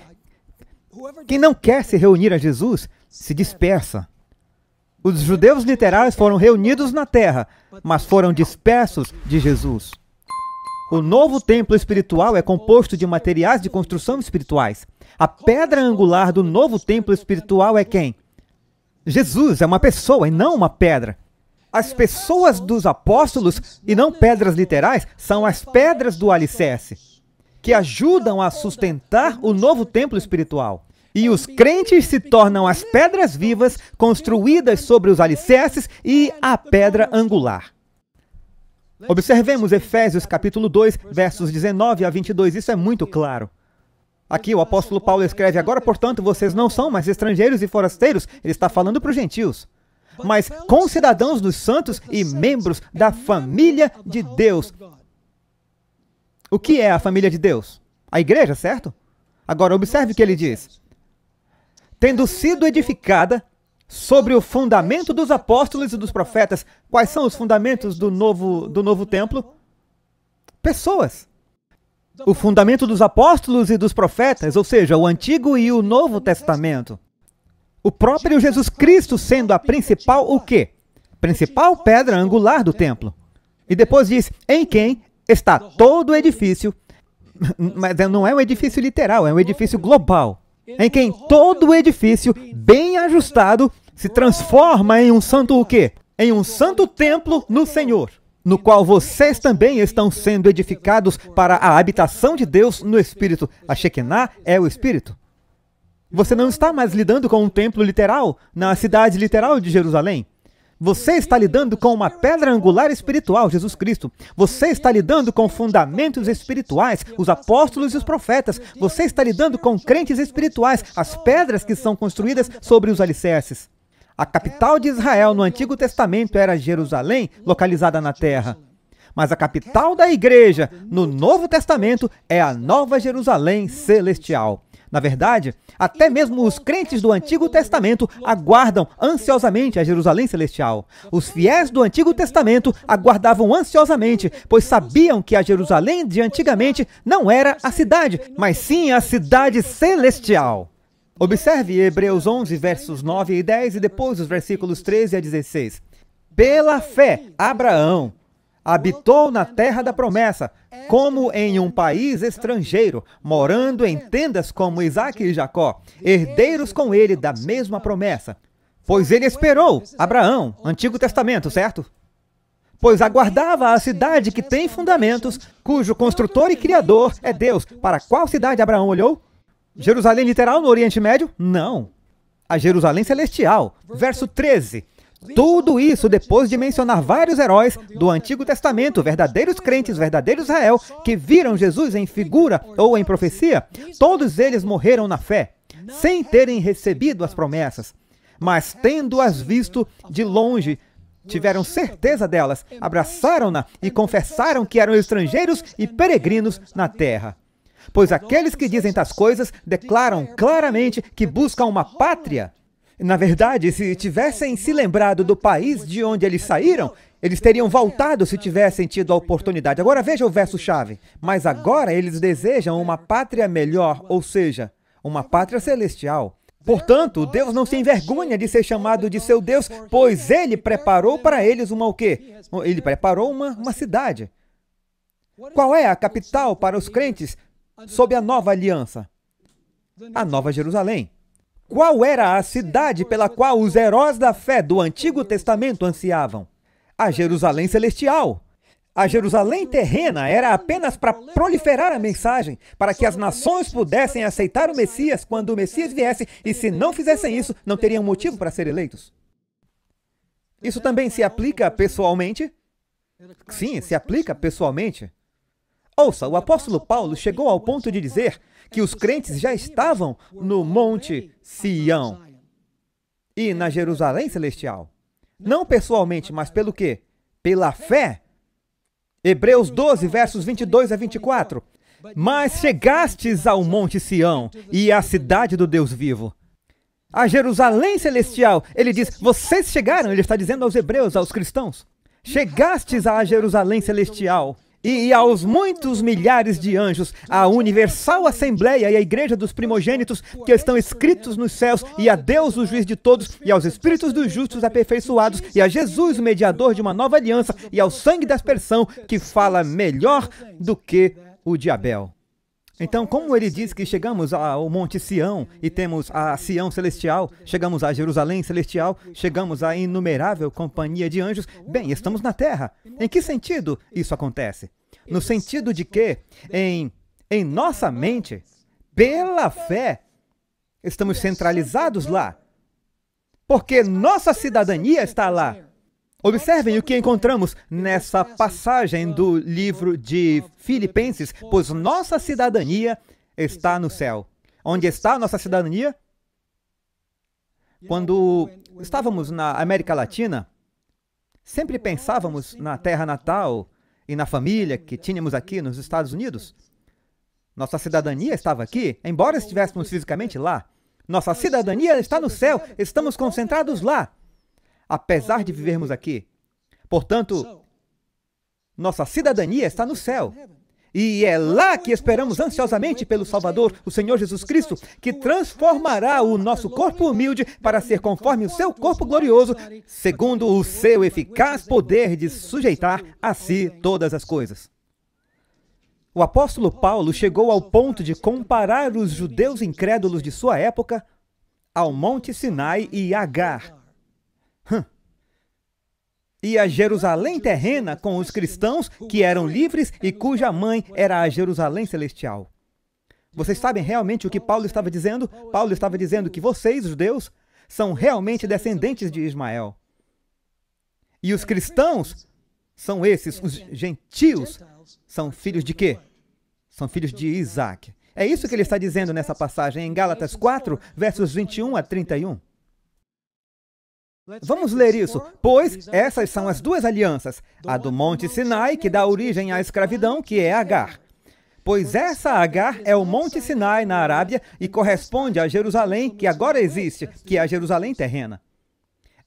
Quem não quer se reunir a Jesus se dispersa. Os judeus literais foram reunidos na terra, mas foram dispersos de Jesus. O novo templo espiritual é composto de materiais de construção espirituais. A pedra angular do novo templo espiritual é quem? Jesus é uma pessoa e não uma pedra. As pessoas dos apóstolos, e não pedras literais, são as pedras do alicerce que ajudam a sustentar o novo templo espiritual. E os crentes se tornam as pedras vivas construídas sobre os alicerces e a pedra angular. Observemos Efésios capítulo 2, versos 19 a 22, isso é muito claro. Aqui o apóstolo Paulo escreve: Agora, portanto, vocês não são mais estrangeiros e forasteiros, ele está falando para os gentios, mas concidadãos dos santos e membros da família de Deus, o que é a família de Deus? A igreja, certo? Agora, observe o que ele diz. Tendo sido edificada sobre o fundamento dos apóstolos e dos profetas, quais são os fundamentos do novo, do novo templo? Pessoas. O fundamento dos apóstolos e dos profetas, ou seja, o Antigo e o Novo Testamento. O próprio Jesus Cristo sendo a principal o quê? Principal pedra angular do templo. E depois diz, em quem está todo o edifício, mas é, não é um edifício literal, é um edifício global, em quem todo o edifício, bem ajustado, se transforma em um santo o quê? Em um santo templo no Senhor, no qual vocês também estão sendo edificados para a habitação de Deus no Espírito. A Shekinah é o Espírito. Você não está mais lidando com um templo literal na cidade literal de Jerusalém. Você está lidando com uma pedra angular espiritual, Jesus Cristo. Você está lidando com fundamentos espirituais, os apóstolos e os profetas. Você está lidando com crentes espirituais, as pedras que são construídas sobre os alicerces. A capital de Israel no Antigo Testamento era Jerusalém, localizada na terra. Mas a capital da igreja no Novo Testamento é a Nova Jerusalém Celestial. Na verdade, até mesmo os crentes do Antigo Testamento aguardam ansiosamente a Jerusalém Celestial. Os fiéis do Antigo Testamento aguardavam ansiosamente, pois sabiam que a Jerusalém de antigamente não era a cidade, mas sim a cidade celestial. Observe Hebreus 11, versos 9 e 10 e depois os versículos 13 a 16. Pela fé, Abraão, habitou na terra da promessa, como em um país estrangeiro, morando em tendas como Isaac e Jacó, herdeiros com ele da mesma promessa. Pois ele esperou Abraão, Antigo Testamento, certo? Pois aguardava a cidade que tem fundamentos, cujo construtor e criador é Deus. Para qual cidade Abraão olhou? Jerusalém literal no Oriente Médio? Não. A Jerusalém celestial. Verso 13. Tudo isso depois de mencionar vários heróis do Antigo Testamento, verdadeiros crentes, verdadeiro Israel, que viram Jesus em figura ou em profecia. Todos eles morreram na fé, sem terem recebido as promessas, mas tendo-as visto de longe, tiveram certeza delas, abraçaram-na e confessaram que eram estrangeiros e peregrinos na terra. Pois aqueles que dizem tais coisas declaram claramente que buscam uma pátria na verdade, se tivessem se lembrado do país de onde eles saíram, eles teriam voltado se tivessem tido a oportunidade. Agora veja o verso-chave. Mas agora eles desejam uma pátria melhor, ou seja, uma pátria celestial. Portanto, Deus não se envergonha de ser chamado de seu Deus, pois ele preparou para eles uma o quê? Ele preparou uma, uma cidade. Qual é a capital para os crentes sob a nova aliança? A Nova Jerusalém. Qual era a cidade pela qual os heróis da fé do Antigo Testamento ansiavam? A Jerusalém Celestial. A Jerusalém terrena era apenas para proliferar a mensagem, para que as nações pudessem aceitar o Messias quando o Messias viesse, e se não fizessem isso, não teriam motivo para ser eleitos. Isso também se aplica pessoalmente? Sim, se aplica pessoalmente. Ouça, o apóstolo Paulo chegou ao ponto de dizer que os crentes já estavam no Monte Sião e na Jerusalém Celestial. Não pessoalmente, mas pelo quê? Pela fé. Hebreus 12, versos 22 a 24. Mas chegastes ao Monte Sião e à cidade do Deus vivo. A Jerusalém Celestial, ele diz, vocês chegaram, ele está dizendo aos hebreus, aos cristãos. Chegastes à Jerusalém Celestial e aos muitos milhares de anjos, à universal assembleia e à igreja dos primogênitos que estão escritos nos céus, e a Deus, o juiz de todos, e aos espíritos dos justos aperfeiçoados, e a Jesus, o mediador de uma nova aliança, e ao sangue da aspersão que fala melhor do que o diabel. Então, como ele diz que chegamos ao Monte Sião e temos a Sião Celestial, chegamos a Jerusalém Celestial, chegamos à inumerável companhia de anjos, bem, estamos na Terra. Em que sentido isso acontece? No sentido de que, em, em nossa mente, pela fé, estamos centralizados lá. Porque nossa cidadania está lá. Observem o que encontramos nessa passagem do livro de Filipenses, pois nossa cidadania está no céu. Onde está nossa cidadania? Quando estávamos na América Latina, sempre pensávamos na terra natal e na família que tínhamos aqui nos Estados Unidos. Nossa cidadania estava aqui, embora estivéssemos fisicamente lá. Nossa cidadania está no céu, estamos concentrados lá apesar de vivermos aqui. Portanto, nossa cidadania está no céu. E é lá que esperamos ansiosamente pelo Salvador, o Senhor Jesus Cristo, que transformará o nosso corpo humilde para ser conforme o seu corpo glorioso, segundo o seu eficaz poder de sujeitar a si todas as coisas. O apóstolo Paulo chegou ao ponto de comparar os judeus incrédulos de sua época ao Monte Sinai e Agar, e a Jerusalém terrena com os cristãos que eram livres e cuja mãe era a Jerusalém celestial. Vocês sabem realmente o que Paulo estava dizendo? Paulo estava dizendo que vocês, judeus, são realmente descendentes de Ismael. E os cristãos são esses, os gentios, são filhos de quê? São filhos de Isaac. É isso que ele está dizendo nessa passagem em Gálatas 4, versos 21 a 31. Vamos ler isso, pois essas são as duas alianças, a do Monte Sinai, que dá origem à escravidão, que é Agar. Pois essa Agar é o Monte Sinai na Arábia e corresponde a Jerusalém, que agora existe, que é a Jerusalém terrena.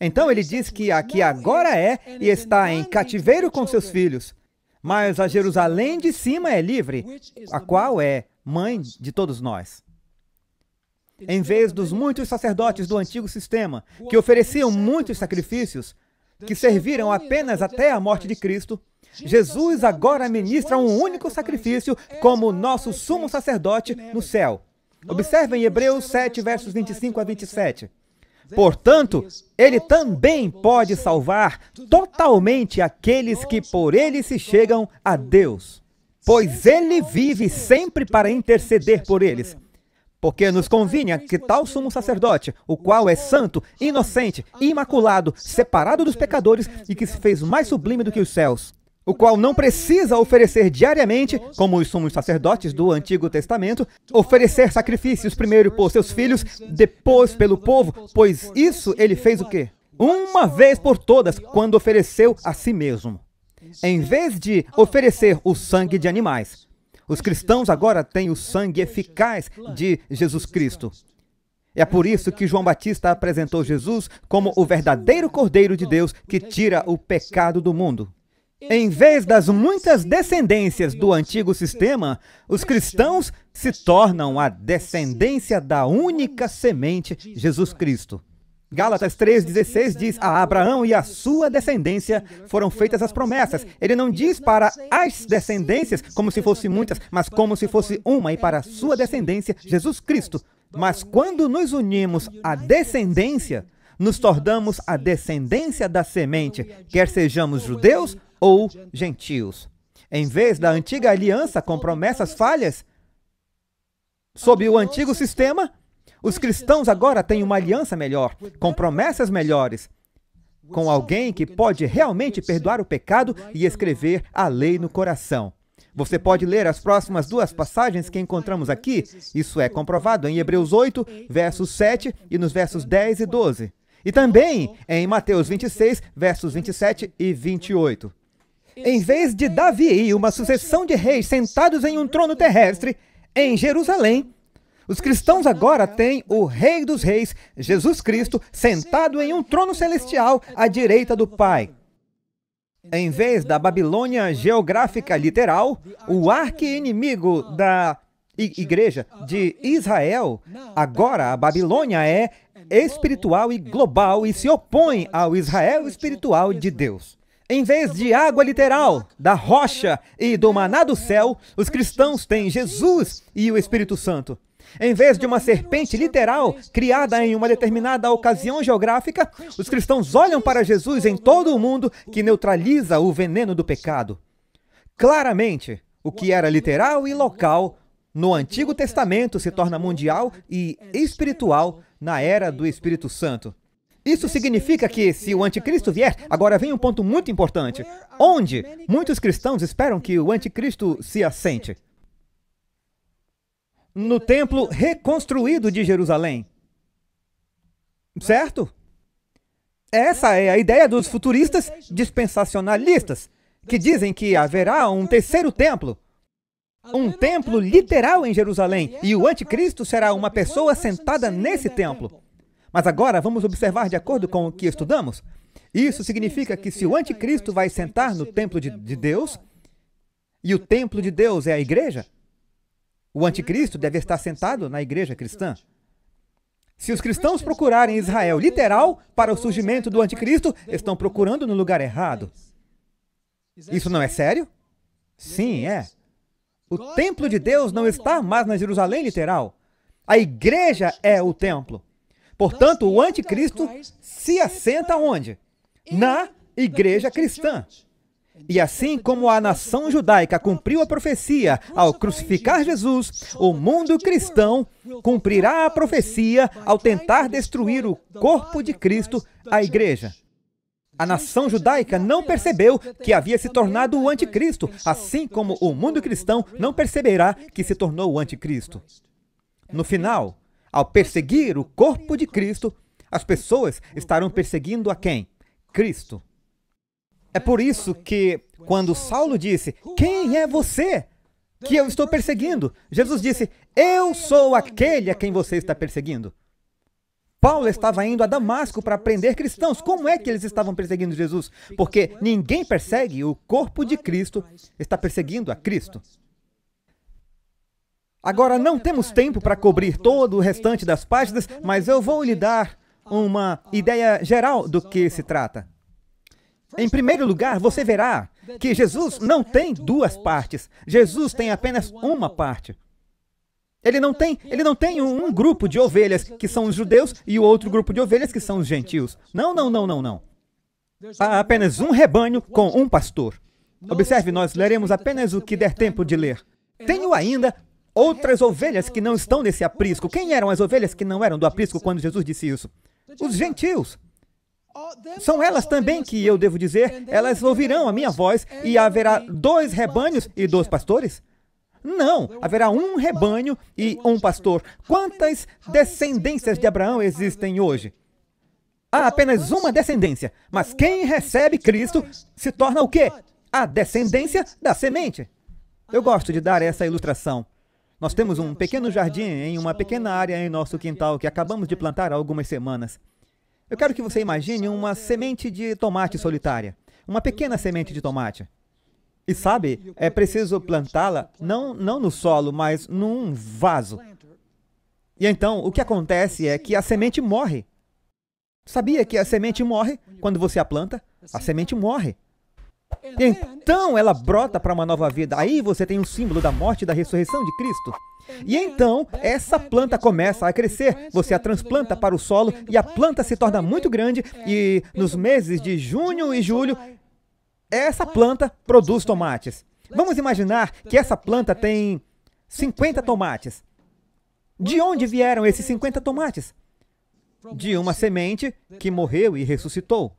Então ele diz que a que agora é e está em cativeiro com seus filhos, mas a Jerusalém de cima é livre, a qual é mãe de todos nós. Em vez dos muitos sacerdotes do antigo sistema, que ofereciam muitos sacrifícios, que serviram apenas até a morte de Cristo, Jesus agora ministra um único sacrifício como nosso sumo sacerdote no céu. Observem Hebreus 7, versos 25 a 27. Portanto, ele também pode salvar totalmente aqueles que por ele se chegam a Deus, pois ele vive sempre para interceder por eles. Porque nos convinha que tal sumo sacerdote, o qual é santo, inocente, imaculado, separado dos pecadores e que se fez mais sublime do que os céus, o qual não precisa oferecer diariamente, como os sumos sacerdotes do Antigo Testamento, oferecer sacrifícios primeiro por seus filhos, depois pelo povo, pois isso ele fez o quê? Uma vez por todas, quando ofereceu a si mesmo. Em vez de oferecer o sangue de animais, os cristãos agora têm o sangue eficaz de Jesus Cristo. É por isso que João Batista apresentou Jesus como o verdadeiro Cordeiro de Deus que tira o pecado do mundo. Em vez das muitas descendências do antigo sistema, os cristãos se tornam a descendência da única semente, Jesus Cristo. Gálatas 3,16 diz: A Abraão e a sua descendência foram feitas as promessas. Ele não diz para as descendências, como se fossem muitas, mas como se fosse uma, e para a sua descendência, Jesus Cristo. Mas quando nos unimos à descendência, nos tornamos a descendência da semente, quer sejamos judeus ou gentios. Em vez da antiga aliança com promessas falhas, sob o antigo sistema, os cristãos agora têm uma aliança melhor, com promessas melhores, com alguém que pode realmente perdoar o pecado e escrever a lei no coração. Você pode ler as próximas duas passagens que encontramos aqui, isso é comprovado em Hebreus 8, versos 7 e nos versos 10 e 12. E também em Mateus 26, versos 27 e 28. Em vez de Davi e uma sucessão de reis sentados em um trono terrestre, em Jerusalém, os cristãos agora têm o Rei dos Reis, Jesus Cristo, sentado em um trono celestial à direita do Pai. Em vez da Babilônia geográfica literal, o arqui-inimigo da igreja de Israel, agora a Babilônia é espiritual e global e se opõe ao Israel espiritual de Deus. Em vez de água literal, da rocha e do maná do céu, os cristãos têm Jesus e o Espírito Santo. Em vez de uma serpente literal é criada é em uma determinada é ocasião geográfica, os cristãos olham para Jesus em todo o mundo que neutraliza o veneno do pecado. Claramente, o que era literal e local no Antigo Testamento se torna mundial e espiritual na era do Espírito Santo. Isso significa que, se o anticristo vier, agora vem um ponto muito importante: onde muitos cristãos esperam que o anticristo se assente no templo reconstruído de Jerusalém. Certo? Essa é a ideia dos futuristas dispensacionalistas, que dizem que haverá um terceiro templo, um templo literal em Jerusalém, e o anticristo será uma pessoa sentada nesse templo. Mas agora vamos observar de acordo com o que estudamos. Isso significa que se o anticristo vai sentar no templo de, de Deus, e o templo de Deus é a igreja, o anticristo deve estar sentado na igreja cristã. Se os cristãos procurarem Israel literal para o surgimento do anticristo, estão procurando no lugar errado. Isso não é sério? Sim, é. O templo de Deus não está mais na Jerusalém literal. A igreja é o templo. Portanto, o anticristo se assenta onde? Na igreja cristã. E assim como a nação judaica cumpriu a profecia ao crucificar Jesus, o mundo cristão cumprirá a profecia ao tentar destruir o corpo de Cristo, a igreja. A nação judaica não percebeu que havia se tornado o anticristo, assim como o mundo cristão não perceberá que se tornou o anticristo. No final, ao perseguir o corpo de Cristo, as pessoas estarão perseguindo a quem? Cristo. É por isso que, quando Saulo disse: Quem é você que eu estou perseguindo? Jesus disse: Eu sou aquele a quem você está perseguindo. Paulo estava indo a Damasco para prender cristãos. Como é que eles estavam perseguindo Jesus? Porque ninguém persegue o corpo de Cristo, está perseguindo a Cristo. Agora, não temos tempo para cobrir todo o restante das páginas, mas eu vou lhe dar uma ideia geral do que se trata. Em primeiro lugar, você verá que Jesus não tem duas partes. Jesus tem apenas uma parte. Ele não tem, ele não tem um grupo de ovelhas que são os judeus e o outro grupo de ovelhas que são os gentios. Não, não, não, não, não. Há apenas um rebanho com um pastor. Observe, nós leremos apenas o que der tempo de ler. Tenho ainda outras ovelhas que não estão nesse aprisco. Quem eram as ovelhas que não eram do aprisco quando Jesus disse isso? Os gentios. São elas também que eu devo dizer, elas ouvirão a minha voz e haverá dois rebanhos e dois pastores? Não, haverá um rebanho e um pastor. Quantas descendências de Abraão existem hoje? Há apenas uma descendência, mas quem recebe Cristo se torna o quê? A descendência da semente. Eu gosto de dar essa ilustração. Nós temos um pequeno jardim em uma pequena área em nosso quintal que acabamos de plantar há algumas semanas. Eu quero que você imagine uma semente de tomate solitária, uma pequena semente de tomate. E sabe, é preciso plantá-la não, não no solo, mas num vaso. E então, o que acontece é que a semente morre. Sabia que a semente morre quando você a planta? A semente morre. Então ela brota para uma nova vida. Aí você tem um símbolo da morte e da ressurreição de Cristo. E então essa planta começa a crescer. Você a transplanta para o solo e a planta se torna muito grande. E nos meses de junho e julho, essa planta produz tomates. Vamos imaginar que essa planta tem 50 tomates. De onde vieram esses 50 tomates? De uma semente que morreu e ressuscitou.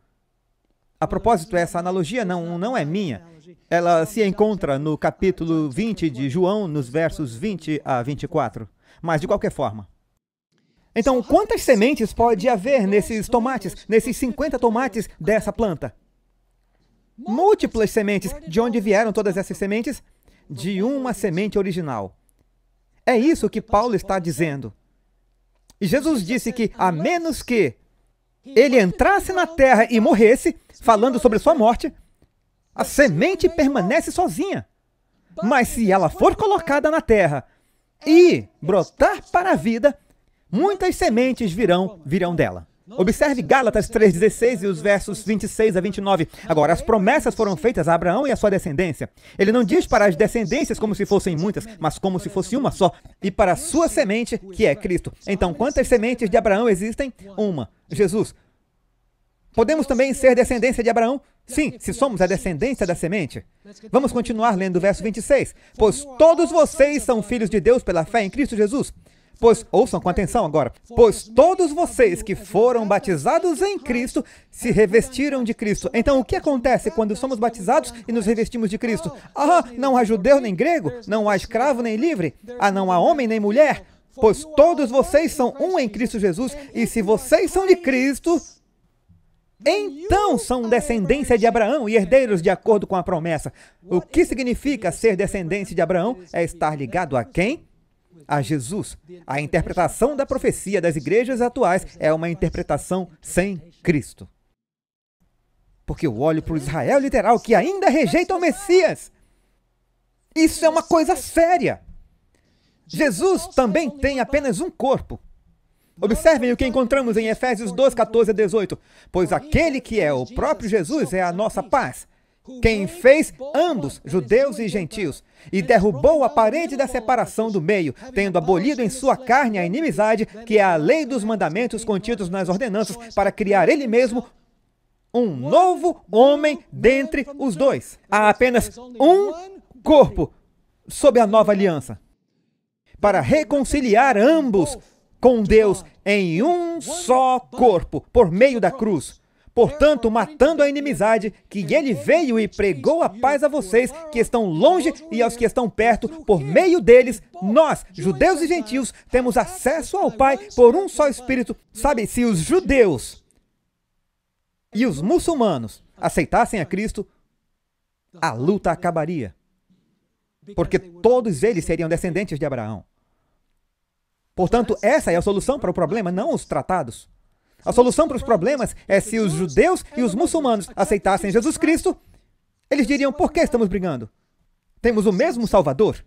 A propósito, essa analogia não, não é minha. Ela se encontra no capítulo 20 de João, nos versos 20 a 24. Mas, de qualquer forma. Então, quantas sementes pode haver nesses tomates, nesses 50 tomates dessa planta? Múltiplas sementes. De onde vieram todas essas sementes? De uma semente original. É isso que Paulo está dizendo. E Jesus disse que, a menos que ele entrasse na terra e morresse, falando sobre sua morte, a semente permanece sozinha. Mas se ela for colocada na terra e brotar para a vida, muitas sementes virão, virão dela. Observe Gálatas 3,16 e os versos 26 a 29. Agora, as promessas foram feitas a Abraão e a sua descendência. Ele não diz para as descendências como se fossem muitas, mas como se fosse uma só, e para a sua semente, que é Cristo. Então, quantas sementes de Abraão existem? Uma. Jesus. Podemos também ser descendência de Abraão? Sim, se somos a descendência da semente. Vamos continuar lendo o verso 26. Pois é todos vocês são filhos de Deus pela fé em Cristo Jesus. Pois, ouçam com atenção agora, pois todos vocês que foram batizados em Cristo se revestiram de Cristo. Então, o que acontece quando somos batizados e nos revestimos de Cristo? Ah, não há judeu nem grego, não há escravo nem livre, ah, não há homem nem mulher, pois todos vocês são um em Cristo Jesus, e se vocês são de Cristo, então são descendência de Abraão e herdeiros de acordo com a promessa. O que significa ser descendência de Abraão é estar ligado a quem? a Jesus. A interpretação da profecia das igrejas atuais é uma interpretação sem Cristo. Porque eu olho para o Israel literal que ainda rejeita o Messias. Isso é uma coisa séria. Jesus também tem apenas um corpo. Observem o que encontramos em Efésios 2, 14 a 18. Pois aquele que é o próprio Jesus é a nossa paz, quem fez ambos, judeus e gentios, e derrubou a parede da separação do meio, tendo abolido em sua carne a inimizade, que é a lei dos mandamentos contidos nas ordenanças, para criar ele mesmo um novo homem dentre os dois. Há apenas um corpo sob a nova aliança, para então, é reconciliar ambos com Deus em um só corpo, por meio da cruz. Portanto, matando a inimizade, que ele veio e pregou a paz a vocês que estão longe e aos que estão perto, por meio deles, nós, judeus e gentios, temos acesso ao Pai por um só Espírito. Sabe, se os judeus e os muçulmanos aceitassem a Cristo, a luta acabaria. Porque todos eles seriam descendentes de Abraão. Portanto, essa é a solução para o problema, não os tratados. A solução para os problemas é se os judeus e os muçulmanos aceitassem Jesus Cristo, eles diriam: por que estamos brigando? Temos o mesmo Salvador.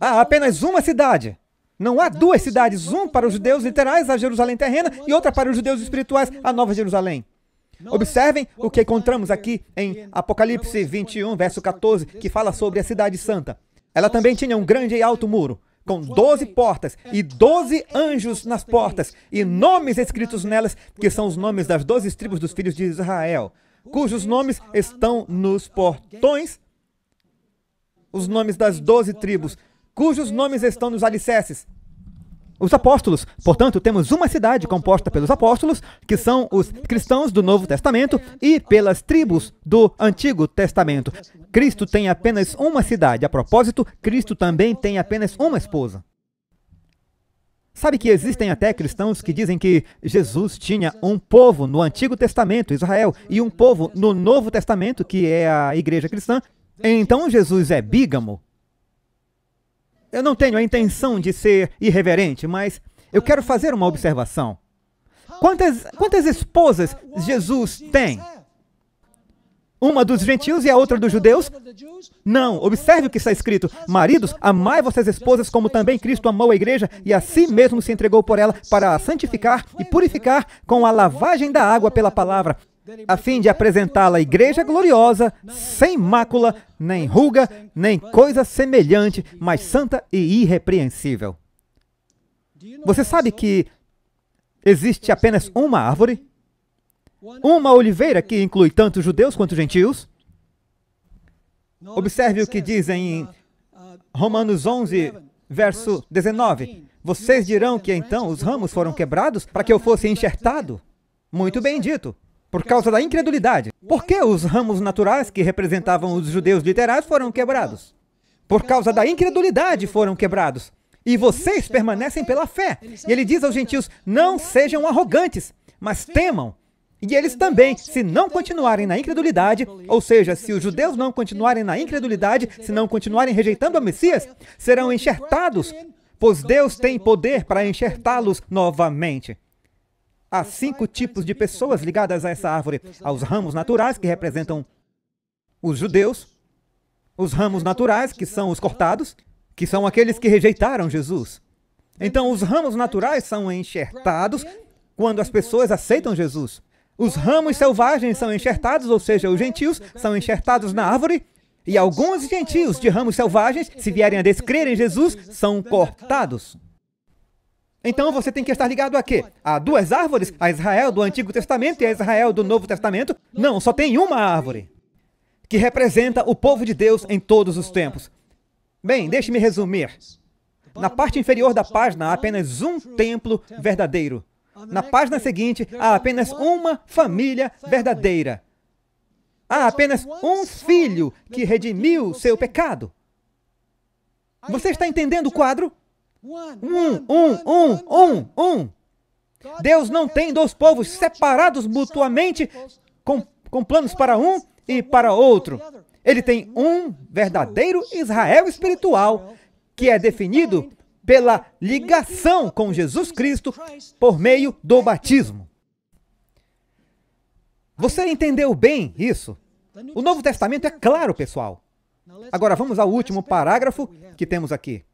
Há apenas uma cidade. Não há duas cidades, um para os judeus literais, a Jerusalém terrena, e outra para os judeus espirituais, a Nova Jerusalém. Observem o que encontramos aqui em Apocalipse 21, verso 14, que fala sobre a cidade santa. Ela também tinha um grande e alto muro, com doze portas e doze anjos nas portas e nomes escritos nelas, que são os nomes das doze tribos dos filhos de Israel, cujos nomes estão nos portões, os nomes das doze tribos, cujos nomes estão nos alicerces, os apóstolos. Portanto, temos uma cidade composta pelos apóstolos, que são os cristãos do Novo Testamento, e pelas tribos do Antigo Testamento. Cristo tem apenas uma cidade. A propósito, Cristo também tem apenas uma esposa. Sabe que existem até cristãos que dizem que Jesus tinha um povo no Antigo Testamento, Israel, e um povo no Novo Testamento, que é a igreja cristã. Então Jesus é bígamo. Eu não tenho a intenção de ser irreverente, mas eu quero fazer uma observação. Quantas, quantas esposas Jesus tem? Uma dos gentios e a outra dos judeus? Não, observe o que está escrito. Maridos, amai vossas esposas como também Cristo amou a igreja e a si mesmo se entregou por ela para a santificar e purificar com a lavagem da água pela palavra, a fim de apresentá-la à igreja gloriosa, sem mácula, nem ruga, nem coisa semelhante, mas santa e irrepreensível. Você sabe que existe apenas uma árvore? Uma oliveira que inclui tanto judeus quanto gentios? Observe o que dizem em Romanos 11, verso 19. Vocês dirão que então os ramos foram quebrados para que eu fosse enxertado? Muito bem dito por causa da incredulidade. Por que os ramos naturais que representavam os judeus literais foram quebrados? Por causa da incredulidade foram quebrados. E vocês permanecem pela fé. E ele diz aos gentios: não sejam arrogantes, mas temam. E eles também, se não continuarem na incredulidade, ou seja, se os judeus não continuarem na incredulidade, se não continuarem rejeitando a Messias, serão enxertados, pois Deus tem poder para enxertá-los novamente. Há cinco tipos de pessoas ligadas a essa árvore: aos ramos naturais, que representam os judeus, os ramos naturais, que são os cortados, que são aqueles que rejeitaram Jesus. Então, os ramos naturais são enxertados quando as pessoas aceitam Jesus. Os ramos selvagens são enxertados, ou seja, os gentios são enxertados na árvore e alguns gentios de ramos selvagens, se vierem a descrer em Jesus, são cortados. Então você tem que estar ligado a quê? A duas árvores? A Israel do Antigo Testamento e a Israel do Novo Testamento? Não, só tem uma árvore que representa o povo de Deus em todos os tempos. Bem, deixe-me resumir. Na parte inferior da página há apenas um templo verdadeiro. Na página seguinte há apenas uma família verdadeira. Há apenas um filho que redimiu seu pecado. Você está entendendo o quadro? Um, um, um, um, um. Deus não tem dois povos separados mutuamente com, com planos para um e para outro. Ele tem um verdadeiro Israel espiritual que é definido pela ligação com Jesus Cristo por meio do batismo. Você entendeu bem isso? O Novo Testamento é claro, pessoal. Agora vamos ao último parágrafo que temos aqui.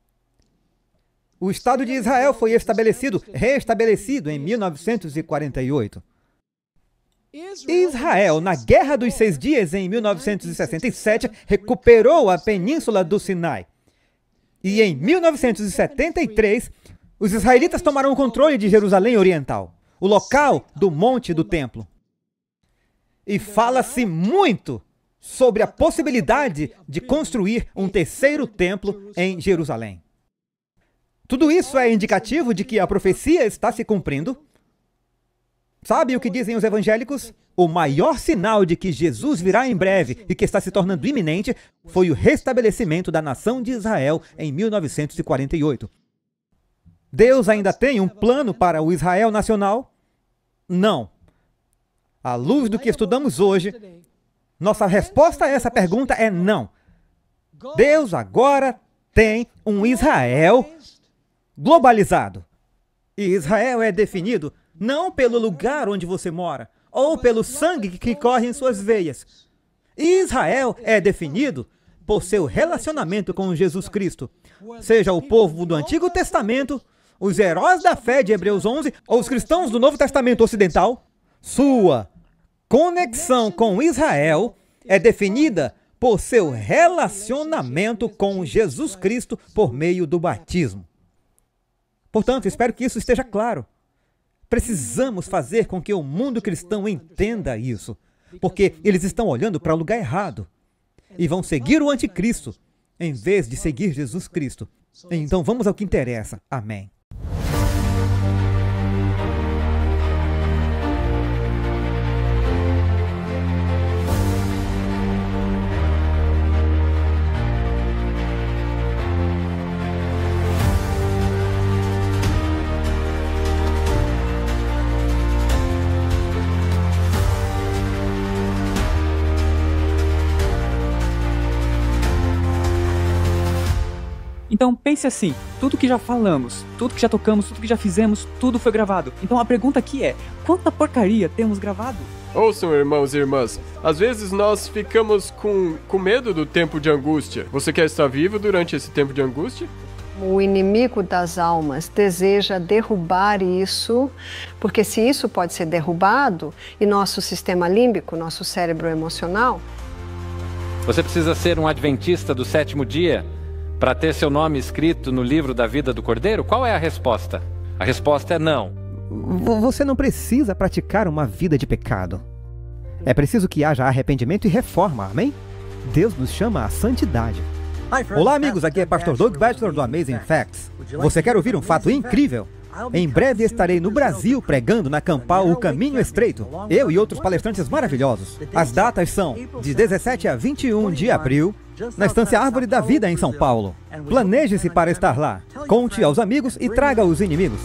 O Estado de Israel foi estabelecido, reestabelecido em 1948. Israel, na Guerra dos Seis Dias em 1967, recuperou a península do Sinai. E em 1973, os israelitas tomaram o controle de Jerusalém Oriental, o local do Monte do Templo. E fala-se muito sobre a possibilidade de construir um terceiro templo em Jerusalém. Tudo isso é indicativo de que a profecia está se cumprindo. Sabe o que dizem os evangélicos? O maior sinal de que Jesus virá em breve e que está se tornando iminente foi o restabelecimento da nação de Israel em 1948. Deus ainda tem um plano para o Israel nacional? Não. À luz do que estudamos hoje, nossa resposta a essa pergunta é não. Deus agora tem um Israel globalizado. E Israel é definido não pelo lugar onde você mora ou pelo sangue que corre em suas veias. Israel é definido por seu relacionamento com Jesus Cristo, seja o povo do Antigo Testamento, os heróis da fé de Hebreus 11 ou os cristãos do Novo Testamento Ocidental. Sua conexão com Israel é definida por seu relacionamento com Jesus Cristo por meio do batismo. Portanto, espero que isso esteja claro. Precisamos fazer com que o mundo cristão entenda isso, porque eles estão olhando para o lugar errado e vão seguir o anticristo em vez de seguir Jesus Cristo. Então vamos ao que interessa. Amém. Então pense assim: tudo que já falamos, tudo que já tocamos, tudo que já fizemos, tudo foi gravado. Então a pergunta aqui é: quanta porcaria temos gravado? Ouçam, irmãos e irmãs, às vezes nós ficamos com, com medo do tempo de angústia. Você quer estar vivo durante esse tempo de angústia? O inimigo das almas deseja derrubar isso, porque se isso pode ser derrubado, e nosso sistema límbico, nosso cérebro emocional. Você precisa ser um adventista do sétimo dia para ter seu nome escrito no livro da vida do cordeiro? Qual é a resposta? A resposta é não. Você não precisa praticar uma vida de pecado. É preciso que haja arrependimento e reforma, amém? Deus nos chama à santidade. Olá, amigos, aqui é Pastor Doug Bachelor do Amazing Facts. Você quer ouvir um fato incrível? Em breve estarei no Brasil pregando na Campal O Caminho Estreito, eu e outros palestrantes maravilhosos. As datas são de 17 a 21 de abril, na Estância Árvore da Vida, em São Paulo. Planeje-se para estar lá. Conte aos amigos e traga os inimigos.